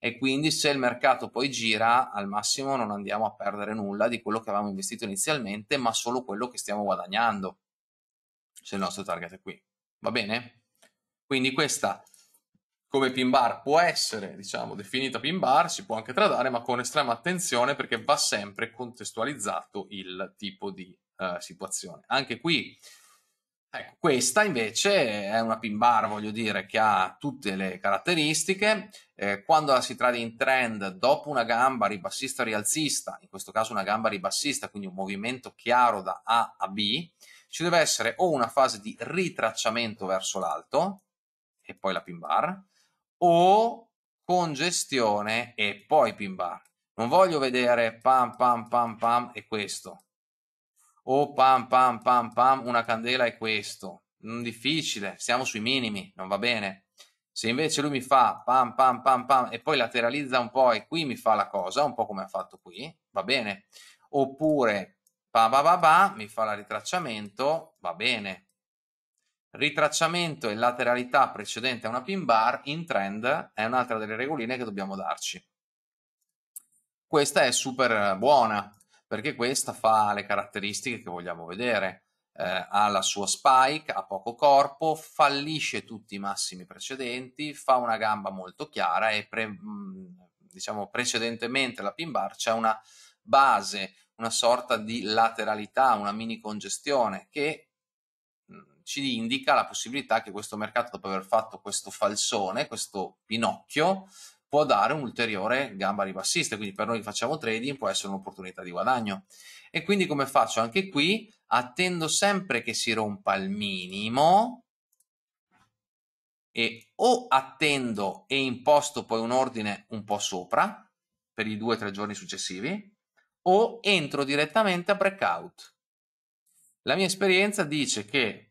e quindi se il mercato poi gira al massimo non andiamo a perdere nulla di quello che avevamo investito inizialmente ma solo quello che stiamo guadagnando se il nostro target è qui va bene? Quindi questa come pin bar può essere, diciamo, definita pin bar, si può anche tradare, ma con estrema attenzione perché va sempre contestualizzato il tipo di uh, situazione. Anche qui, ecco, questa invece è una pin bar, voglio dire, che ha tutte le caratteristiche. Eh, quando la si trade in trend, dopo una gamba ribassista rialzista, in questo caso una gamba ribassista, quindi un movimento chiaro da A a B, ci deve essere o una fase di ritracciamento verso l'alto, e poi la pin bar o con gestione e poi pin bar. Non voglio vedere pam pam pam pam e questo o pam pam pam pam una candela e questo. Non mm, difficile, siamo sui minimi, non va bene. Se invece lui mi fa pam pam pam pam e poi lateralizza un po' e qui mi fa la cosa, un po' come ha fatto qui, va bene. Oppure pa ba ba ba mi fa la ritracciamento, va bene. Ritracciamento e lateralità precedente a una pin bar in trend è un'altra delle regoline che dobbiamo darci. Questa è super buona perché questa fa le caratteristiche che vogliamo vedere. Eh, ha la sua spike, ha poco corpo, fallisce tutti i massimi precedenti, fa una gamba molto chiara e pre, mm, diciamo precedentemente la pin bar c'è una base, una sorta di lateralità, una mini congestione che ci indica la possibilità che questo mercato, dopo aver fatto questo falsone, questo pinocchio, può dare un'ulteriore gamba ribassista, quindi per noi che facciamo trading può essere un'opportunità di guadagno. E quindi come faccio anche qui? Attendo sempre che si rompa il minimo e o attendo e imposto poi un ordine un po' sopra per i due o tre giorni successivi o entro direttamente a breakout. La mia esperienza dice che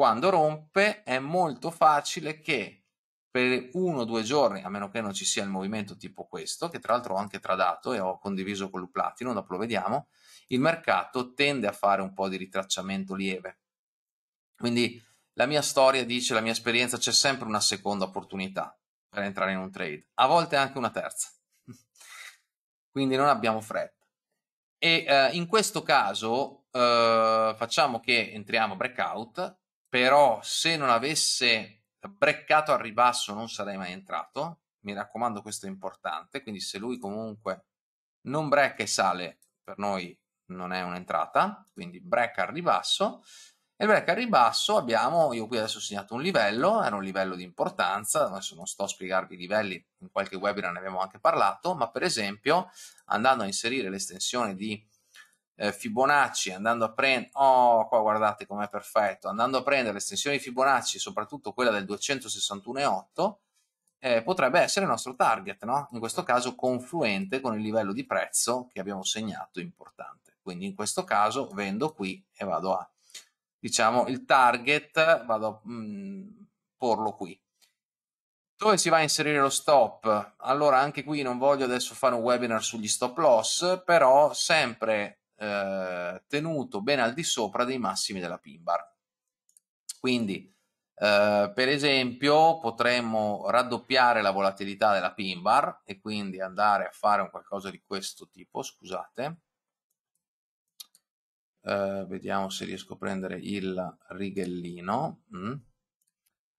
quando rompe è molto facile che per uno o due giorni, a meno che non ci sia il movimento tipo questo, che tra l'altro ho anche tradato e ho condiviso con l'Uplatinum, dopo lo vediamo, il mercato tende a fare un po' di ritracciamento lieve. Quindi la mia storia dice, la mia esperienza, c'è sempre una seconda opportunità per entrare in un trade, a volte anche una terza. (laughs) Quindi non abbiamo fretta. E eh, in questo caso eh, facciamo che entriamo breakout però se non avesse breccato al ribasso non sarei mai entrato, mi raccomando questo è importante, quindi se lui comunque non brecca e sale, per noi non è un'entrata, quindi brecca al ribasso, e brecca al ribasso abbiamo, io qui adesso ho segnato un livello, era un livello di importanza, adesso non sto a spiegarvi i livelli, in qualche webinar ne abbiamo anche parlato, ma per esempio andando a inserire l'estensione di eh, Fibonacci, andando a prendere, oh qua guardate com'è perfetto, andando a prendere l'estensione di Fibonacci, soprattutto quella del 261,8, eh, potrebbe essere il nostro target, no? in questo caso confluente con il livello di prezzo che abbiamo segnato importante. Quindi in questo caso vendo qui e vado a, diciamo, il target, vado a mh, mm, porlo qui. Dove si va a inserire lo stop? Allora anche qui non voglio adesso fare un webinar sugli stop loss, però sempre eh, tenuto ben al di sopra dei massimi della pin bar. Quindi, eh, per esempio, potremmo raddoppiare la volatilità della pin bar e quindi andare a fare un qualcosa di questo tipo, scusate. Eh, vediamo se riesco a prendere il rigellino. Mm.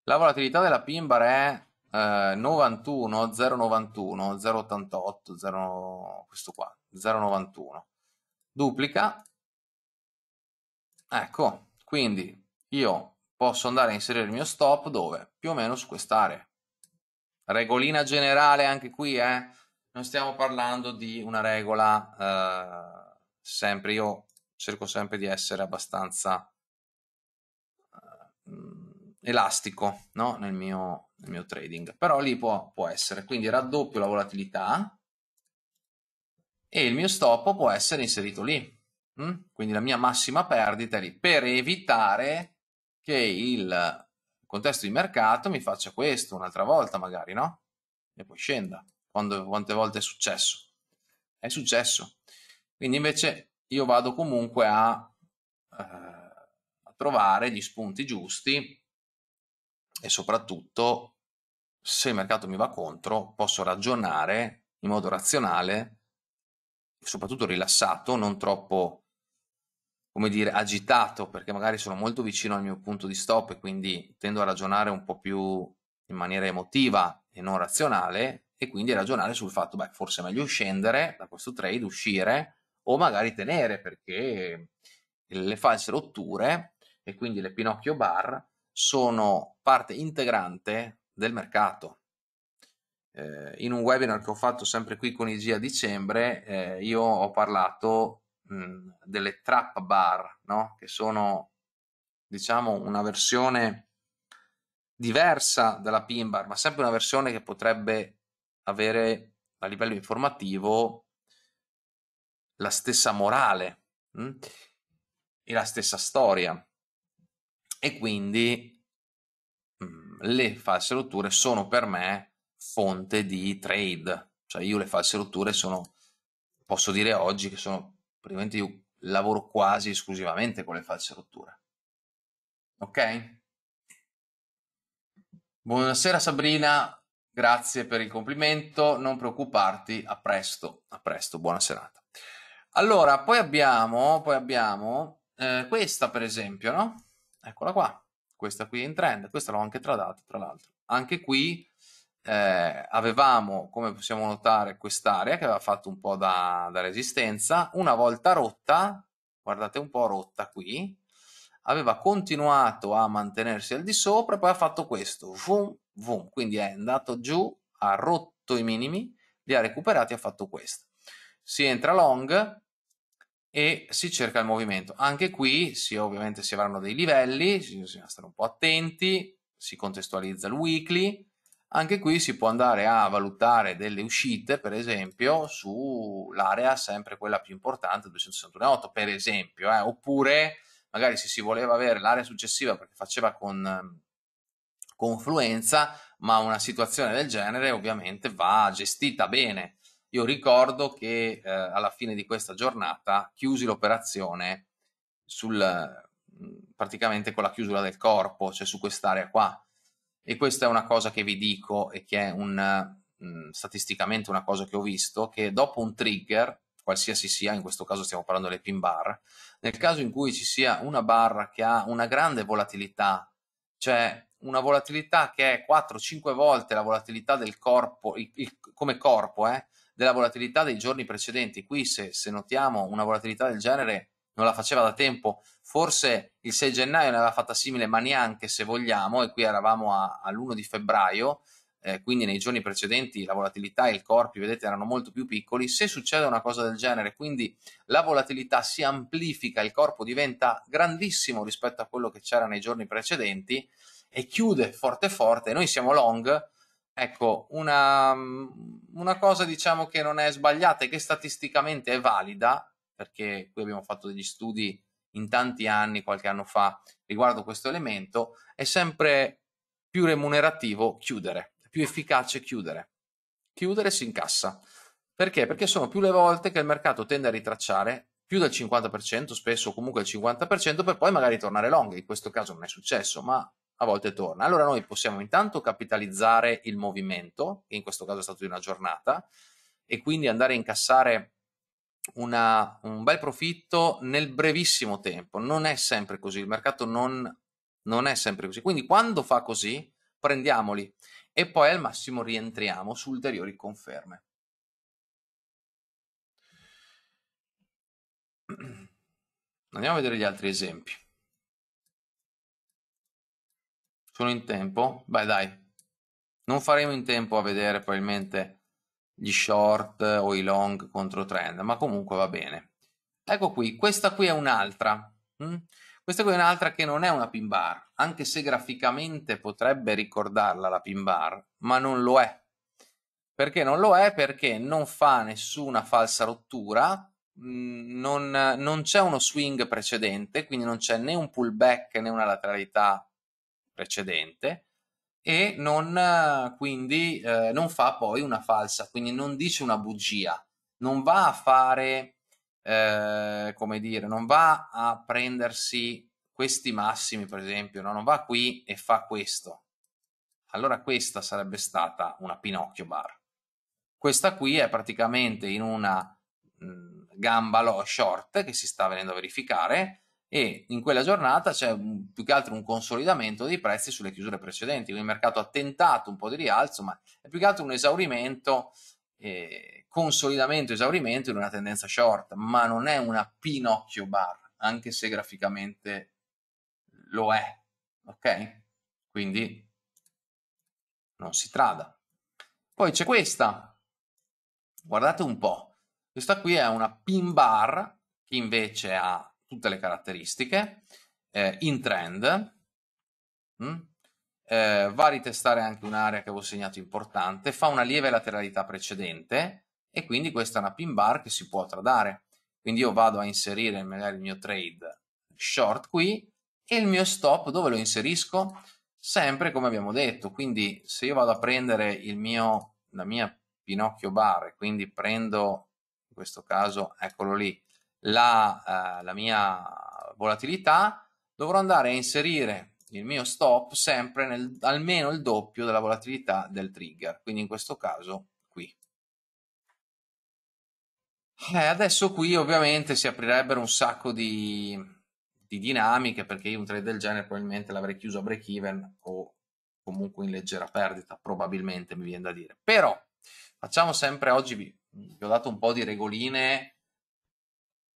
La volatilità della pin bar è 91, 091, 088, 0, questo qua, 091 duplica ecco quindi io posso andare a inserire il mio stop dove? più o meno su quest'area regolina generale anche qui eh? non stiamo parlando di una regola eh, sempre io cerco sempre di essere abbastanza eh, elastico no? nel, mio, nel, mio, trading però lì può, può essere quindi raddoppio la volatilità e il mio stop può essere inserito lì. Mm? Quindi la mia massima perdita è lì per evitare che il contesto di mercato mi faccia questo un'altra volta magari, no? E poi scenda. Quando, quante volte è successo? È successo. Quindi invece io vado comunque a, eh, a trovare gli spunti giusti e soprattutto se il mercato mi va contro posso ragionare in modo razionale soprattutto rilassato, non troppo, come dire, agitato, perché magari sono molto vicino al mio punto di stop e quindi tendo a ragionare un po' più in maniera emotiva e non razionale e quindi ragionare sul fatto, beh, forse è meglio scendere da questo trade, uscire o magari tenere perché le false rotture e quindi le Pinocchio Bar sono parte integrante del mercato eh, in un webinar che ho fatto sempre qui con IG a dicembre, eh, io ho parlato mh, delle trap bar, no? che sono diciamo una versione diversa dalla pin bar, ma sempre una versione che potrebbe avere a livello informativo la stessa morale mh? e la stessa storia. E quindi mh, le false rotture sono per me fonte di trade, cioè io le false rotture sono, posso dire oggi che sono, praticamente io lavoro quasi esclusivamente con le false rotture. Ok? Buonasera Sabrina, grazie per il complimento, non preoccuparti, a presto, a presto, buona serata. Allora, poi abbiamo, poi abbiamo eh, questa per esempio, no? Eccola qua, questa qui è in trend, questa l'ho anche tradata tra l'altro. Anche qui eh, avevamo, come possiamo notare, quest'area che aveva fatto un po' da, da resistenza, una volta rotta, guardate un po' rotta qui, aveva continuato a mantenersi al di sopra, poi ha fatto questo, vum, vum, quindi è andato giù, ha rotto i minimi, li ha recuperati ha fatto questo. Si entra long e si cerca il movimento. Anche qui si, ovviamente si avranno dei livelli, bisogna stare un po' attenti, si contestualizza il weekly, anche qui si può andare a valutare delle uscite, per esempio, sull'area sempre quella più importante, 261.8, per esempio, eh? oppure magari se si voleva avere l'area successiva perché faceva con ehm, confluenza, ma una situazione del genere ovviamente va gestita bene. Io ricordo che eh, alla fine di questa giornata chiusi l'operazione sul, praticamente con la chiusura del corpo, cioè su quest'area qua e questa è una cosa che vi dico e che è un, mm, statisticamente una cosa che ho visto, che dopo un trigger, qualsiasi sia, in questo caso stiamo parlando delle pin bar, nel caso in cui ci sia una barra che ha una grande volatilità, cioè una volatilità che è 4-5 volte la volatilità del corpo, il, il, come corpo, eh, della volatilità dei giorni precedenti, qui se, se notiamo una volatilità del genere non la faceva da tempo, forse il 6 gennaio ne aveva fatta simile, ma neanche se vogliamo, e qui eravamo all'1 di febbraio, eh, quindi nei giorni precedenti la volatilità e il corpi, vedete, erano molto più piccoli, se succede una cosa del genere, quindi la volatilità si amplifica, il corpo diventa grandissimo rispetto a quello che c'era nei giorni precedenti e chiude forte forte, noi siamo long, Ecco, una, una cosa diciamo che non è sbagliata e che statisticamente è valida, perché qui abbiamo fatto degli studi in tanti anni, qualche anno fa, riguardo questo elemento, è sempre più remunerativo chiudere, più efficace chiudere. Chiudere si incassa. Perché? Perché sono più le volte che il mercato tende a ritracciare più del 50%, spesso comunque il 50%, per poi magari tornare long. In questo caso non è successo, ma a volte torna. Allora noi possiamo intanto capitalizzare il movimento, che in questo caso è stato di una giornata, e quindi andare a incassare una, un bel profitto nel brevissimo tempo. Non è sempre così, il mercato non, non è sempre così. Quindi quando fa così, prendiamoli e poi al massimo rientriamo su ulteriori conferme. Andiamo a vedere gli altri esempi. Sono in tempo? Beh dai, non faremo in tempo a vedere probabilmente gli short o i long contro trend, ma comunque va bene. Ecco qui, questa qui è un'altra. Hm? Questa qui è un'altra che non è una pin bar, anche se graficamente potrebbe ricordarla la pin bar, ma non lo è. Perché non lo è? Perché non fa nessuna falsa rottura, mm, non, non c'è uno swing precedente, quindi non c'è né un pullback né una lateralità precedente, e non, quindi, eh, non fa poi una falsa, quindi non dice una bugia, non va a fare, eh, come dire, non va a prendersi questi massimi, per esempio, no? non va qui e fa questo. Allora questa sarebbe stata una Pinocchio bar. Questa qui è praticamente in una mh, mm, gamba low short che si sta venendo a verificare, e in quella giornata c'è un, più che altro un consolidamento dei prezzi sulle chiusure precedenti, quindi il mercato ha tentato un po' di rialzo, ma è più che altro un esaurimento, eh, consolidamento, esaurimento in una tendenza short, ma non è una Pinocchio bar, anche se graficamente lo è, ok? Quindi non si trada. Poi c'è questa, guardate un po', questa qui è una pin bar che invece ha tutte le caratteristiche, eh, in trend, mh? Mm, eh, va a ritestare anche un'area che avevo segnato importante, fa una lieve lateralità precedente e quindi questa è una pin bar che si può tradare. Quindi io vado a inserire magari il mio trade short qui e il mio stop dove lo inserisco? Sempre come abbiamo detto, quindi se io vado a prendere il mio, la mia Pinocchio bar, quindi prendo in questo caso, eccolo lì, la, eh, la mia volatilità, dovrò andare a inserire il mio stop sempre nel, almeno il doppio della volatilità del trigger, quindi in questo caso qui. Eh, adesso qui ovviamente si aprirebbero un sacco di, di dinamiche perché io un trade del genere probabilmente l'avrei chiuso a break even o comunque in leggera perdita, probabilmente mi viene da dire. Però facciamo sempre oggi, vi, vi ho dato un po' di regoline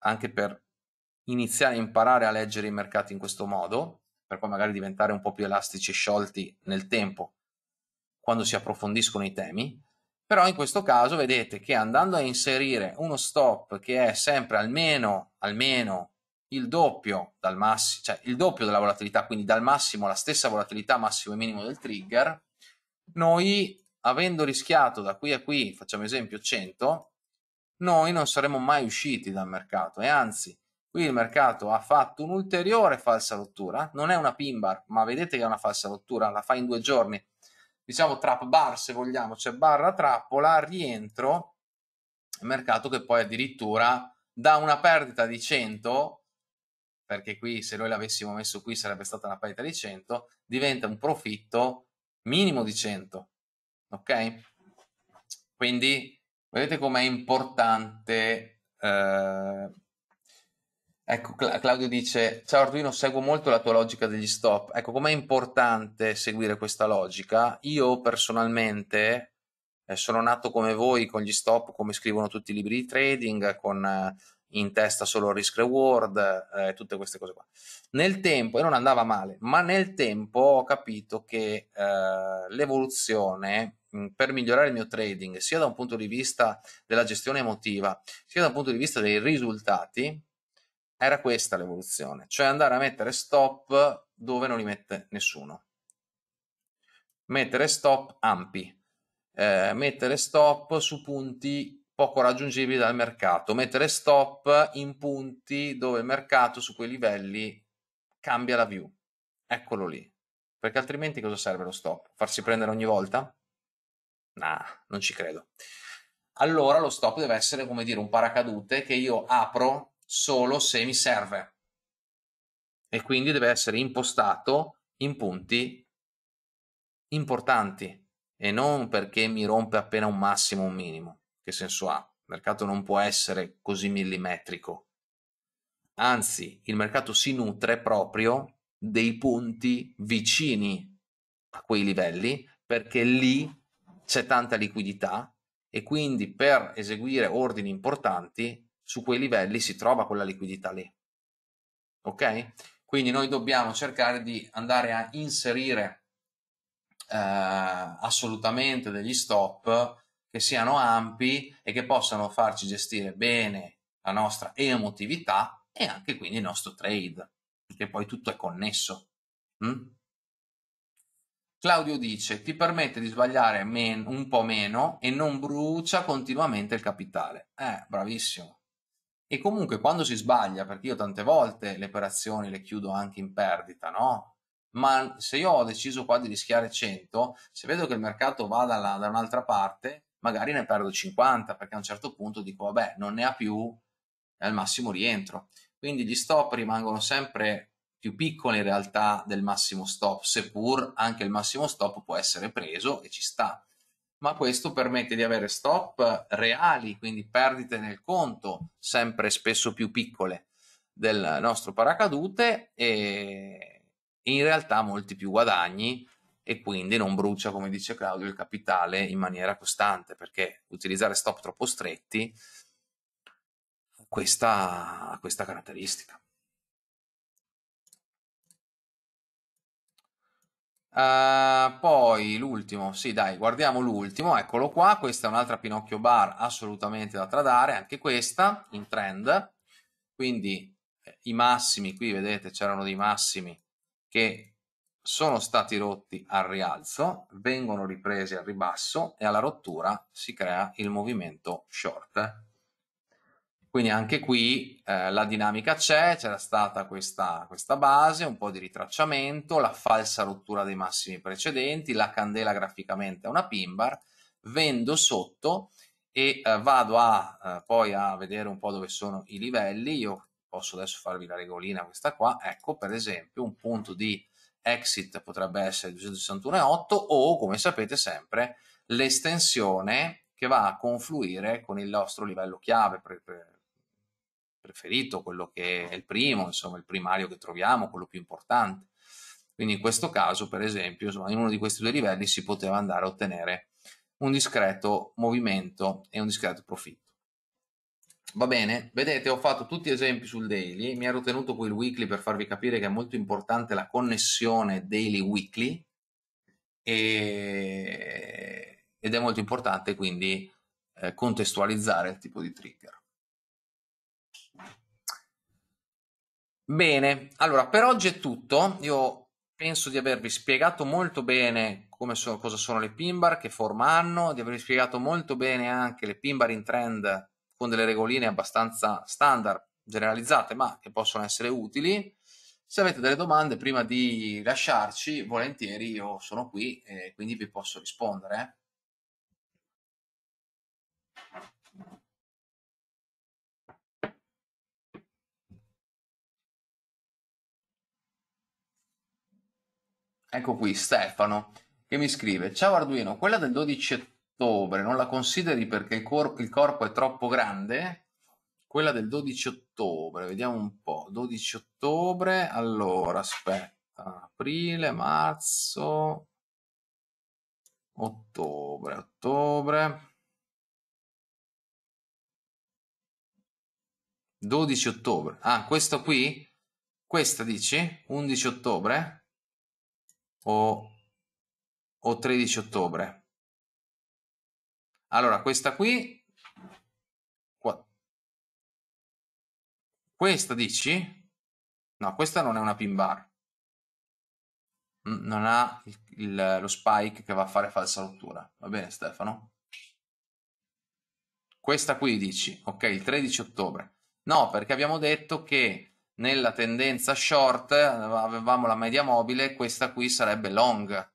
anche per iniziare a imparare a leggere i mercati in questo modo, per poi magari diventare un po' più elastici e sciolti nel tempo quando si approfondiscono i temi. Però in questo caso vedete che andando a inserire uno stop che è sempre almeno, almeno il doppio, dal massi- cioè il doppio della volatilità, quindi dal massimo la stessa volatilità massimo e minimo del trigger, noi avendo rischiato da qui a qui, facciamo esempio 100, noi non saremmo mai usciti dal mercato e anzi, qui il mercato ha fatto un'ulteriore falsa rottura, non è una pin bar, ma vedete che è una falsa rottura, la fa in due giorni, diciamo trap bar se vogliamo, cioè barra trappola, rientro, mercato che poi addirittura da una perdita di 100 perché qui se noi l'avessimo messo qui sarebbe stata una perdita di 100, diventa un profitto minimo di 100, ok? Quindi Vedete com'è importante. Eh... Ecco, Cla- Claudio dice: Ciao Arduino, seguo molto la tua logica degli stop. Ecco, com'è importante seguire questa logica? Io personalmente eh, sono nato come voi con gli stop, come scrivono tutti i libri di trading, con eh, in testa solo risk reward, eh, tutte queste cose qua. Nel tempo, e non andava male, ma nel tempo ho capito che eh, l'evoluzione per migliorare il mio trading, sia da un punto di vista della gestione emotiva, sia da un punto di vista dei risultati, era questa l'evoluzione, cioè andare a mettere stop dove non li mette nessuno. Mettere stop ampi, eh, mettere stop su punti poco raggiungibili dal mercato, mettere stop in punti dove il mercato su quei livelli cambia la view. Eccolo lì. Perché altrimenti cosa serve lo stop? Farsi prendere ogni volta? Nah, non ci credo. Allora lo stop deve essere, come dire, un paracadute che io apro solo se mi serve. E quindi deve essere impostato in punti importanti e non perché mi rompe appena un massimo un minimo. Che senso ha? Il mercato non può essere così millimetrico. Anzi, il mercato si nutre proprio dei punti vicini a quei livelli perché lì c'è tanta liquidità e quindi per eseguire ordini importanti su quei livelli si trova quella liquidità lì. Ok? Quindi noi dobbiamo cercare di andare a inserire eh, assolutamente degli stop che siano ampi e che possano farci gestire bene la nostra emotività e anche quindi il nostro trade, perché poi tutto è connesso. Mm? Claudio dice ti permette di sbagliare men- un po' meno e non brucia continuamente il capitale. Eh, bravissimo. E comunque quando si sbaglia, perché io tante volte le operazioni le chiudo anche in perdita, no? Ma se io ho deciso qua di rischiare 100, se vedo che il mercato va dalla, da un'altra parte, magari ne perdo 50, perché a un certo punto dico, vabbè, non ne ha più, è al massimo rientro. Quindi gli stop rimangono sempre più piccole in realtà del massimo stop, seppur anche il massimo stop può essere preso e ci sta. Ma questo permette di avere stop reali, quindi perdite nel conto, sempre spesso più piccole del nostro paracadute e in realtà molti più guadagni e quindi non brucia, come dice Claudio, il capitale in maniera costante, perché utilizzare stop troppo stretti ha questa, questa caratteristica. Uh, poi l'ultimo, sì dai, guardiamo l'ultimo, eccolo qua, questa è un'altra Pinocchio Bar assolutamente da tradare, anche questa in trend, quindi eh, i massimi, qui vedete c'erano dei massimi che sono stati rotti al rialzo, vengono ripresi al ribasso e alla rottura si crea il movimento short. Quindi anche qui eh, la dinamica c'è, c'era stata questa, questa, base, un po' di ritracciamento, la falsa rottura dei massimi precedenti, la candela graficamente è una pin bar, vendo sotto e eh, vado a, eh, poi a vedere un po' dove sono i livelli, io posso adesso farvi la regolina questa qua, ecco per esempio un punto di exit potrebbe essere 261,8 o come sapete sempre l'estensione che va a confluire con il nostro livello chiave pre, pre, preferito, quello che è il primo, insomma il primario che troviamo, quello più importante. Quindi in questo caso, per esempio, insomma, in uno di questi due livelli si poteva andare a ottenere un discreto movimento e un discreto profitto. Va bene, vedete, ho fatto tutti esempi sul daily, mi ero tenuto qui il weekly per farvi capire che è molto importante la connessione daily-weekly e... ed è molto importante quindi eh, contestualizzare il tipo di trigger. Bene, allora per oggi è tutto. Io penso di avervi spiegato molto bene so, cosa sono le pin bar, che forma hanno, di avervi spiegato molto bene anche le pin bar in trend con delle regoline abbastanza standard, generalizzate, ma che possono essere utili. Se avete delle domande prima di lasciarci, volentieri io sono qui e quindi vi posso rispondere. Eh. Ecco qui Stefano che mi scrive: Ciao Arduino, quella del 12 ottobre non la consideri perché il, cor- il corpo è troppo grande? Quella del 12 ottobre, vediamo un po'. 12 ottobre, allora aspetta, aprile, marzo, ottobre, ottobre. 12 ottobre. Ah, questo qui? Questa dici? 11 ottobre? o, o 13 ottobre. Allora, questa qui, qua. questa dici? No, questa non è una pin bar. Non ha il, il, lo spike che va a fare falsa rottura. Va bene, Stefano? Questa qui dici, ok, il 13 ottobre. No, perché abbiamo detto che nella tendenza short avevamo la media mobile, questa qui sarebbe long.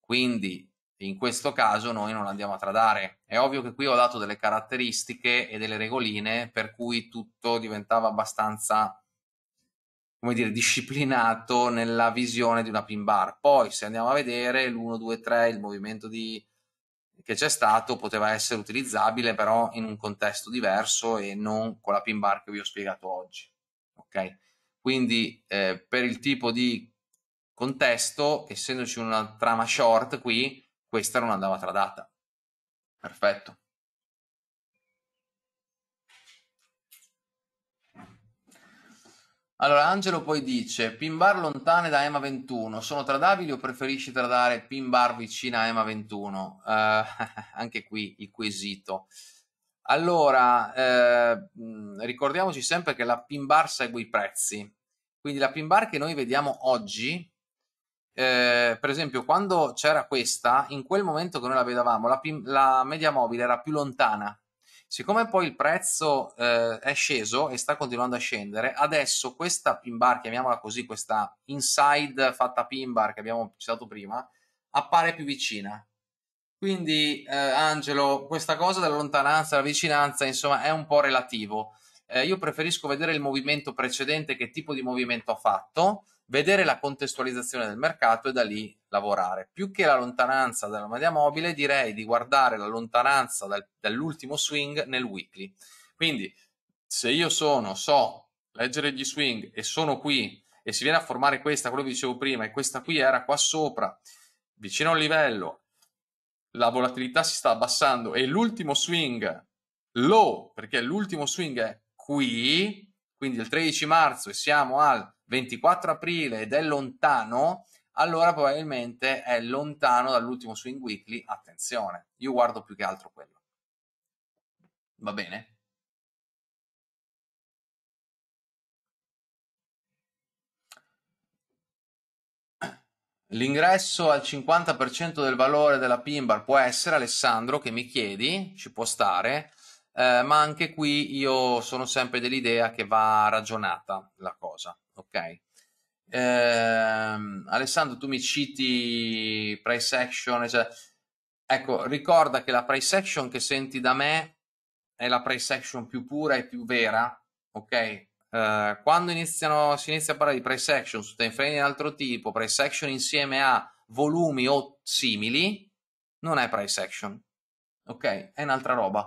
Quindi in questo caso noi non andiamo a tradare. È ovvio che qui ho dato delle caratteristiche e delle regoline per cui tutto diventava abbastanza come dire, disciplinato nella visione di una pin bar. Poi se andiamo a vedere l'1, 2, 3, il movimento di... che c'è stato poteva essere utilizzabile però in un contesto diverso e non con la pin bar che vi ho spiegato oggi ok? Quindi eh, per il tipo di contesto, essendoci una trama short qui, questa non andava tradata. Perfetto. Allora, Angelo poi dice, pin bar lontane da EMA 21, sono tradabili o preferisci tradare pin bar vicino a EMA 21? Uh, anche qui il quesito. Allora, eh, mm, ricordiamoci sempre che la pin bar segue i prezzi, quindi la pin bar che noi vediamo oggi, eh, per esempio quando c'era questa, in quel momento che noi la vedevamo, la, pin, la media mobile era più lontana, siccome poi il prezzo eh, è sceso e sta continuando a scendere, adesso questa pin bar, chiamiamola così, questa inside fatta pin bar che abbiamo citato prima, appare più vicina, quindi, eh, Angelo, questa cosa della lontananza, della vicinanza, insomma, è un po' relativo. Eh, io preferisco vedere il movimento precedente, che tipo di movimento ha fatto, vedere la contestualizzazione del mercato e da lì lavorare. Più che la lontananza dalla media mobile, direi di guardare la lontananza dal, dall'ultimo swing nel weekly. Quindi, se io sono, so leggere gli swing e sono qui e si viene a formare questa, quello che dicevo prima, e questa qui era qua sopra, vicino al livello, la volatilità si sta abbassando e l'ultimo swing low, perché l'ultimo swing è qui, quindi il 13 marzo e siamo al 24 aprile ed è lontano, allora probabilmente è lontano dall'ultimo swing weekly, attenzione, io guardo più che altro quello. Va bene? L'ingresso al 50% del valore della pin bar può essere, Alessandro, che mi chiedi, ci può stare, eh, ma anche qui io sono sempre dell'idea che va ragionata la cosa, ok? Eh, Alessandro, tu mi citi price action, cioè, ecco, ricorda che la price action che senti da me è la price action più pura e più vera, ok? Uh, quando iniziano, si inizia a parlare di price action su time frame di altro tipo, price action insieme a volumi o simili, non è price action. Ok? È un'altra roba.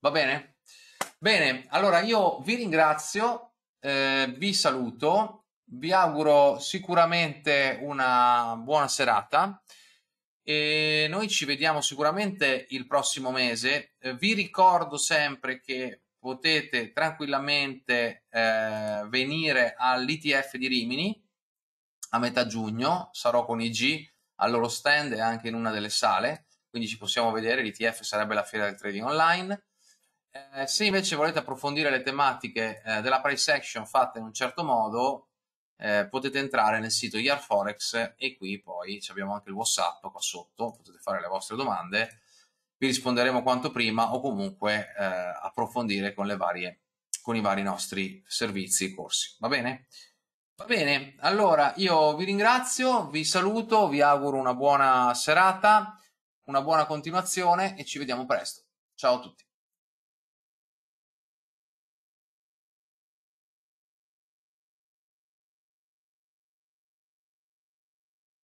Va bene? Bene, allora io vi ringrazio, eh, vi saluto, vi auguro sicuramente una buona serata e noi ci vediamo sicuramente il prossimo mese. Eh, vi ricordo sempre che potete tranquillamente eh, venire all'ITF di Rimini a metà giugno, sarò con IG al loro stand e anche in una delle sale, quindi ci possiamo vedere, l'ITF sarebbe la fiera del trading online. Eh, se invece volete approfondire le tematiche eh, della price action fatte in un certo modo, eh, potete entrare nel sito IARForex e qui poi abbiamo anche il WhatsApp qua sotto, potete fare le vostre domande vi risponderemo quanto prima o comunque eh, approfondire con, varie, con i vari nostri servizi e corsi. Va bene? Va bene, allora io vi ringrazio, vi saluto, vi auguro una buona serata, una buona continuazione e ci vediamo presto. Ciao a tutti.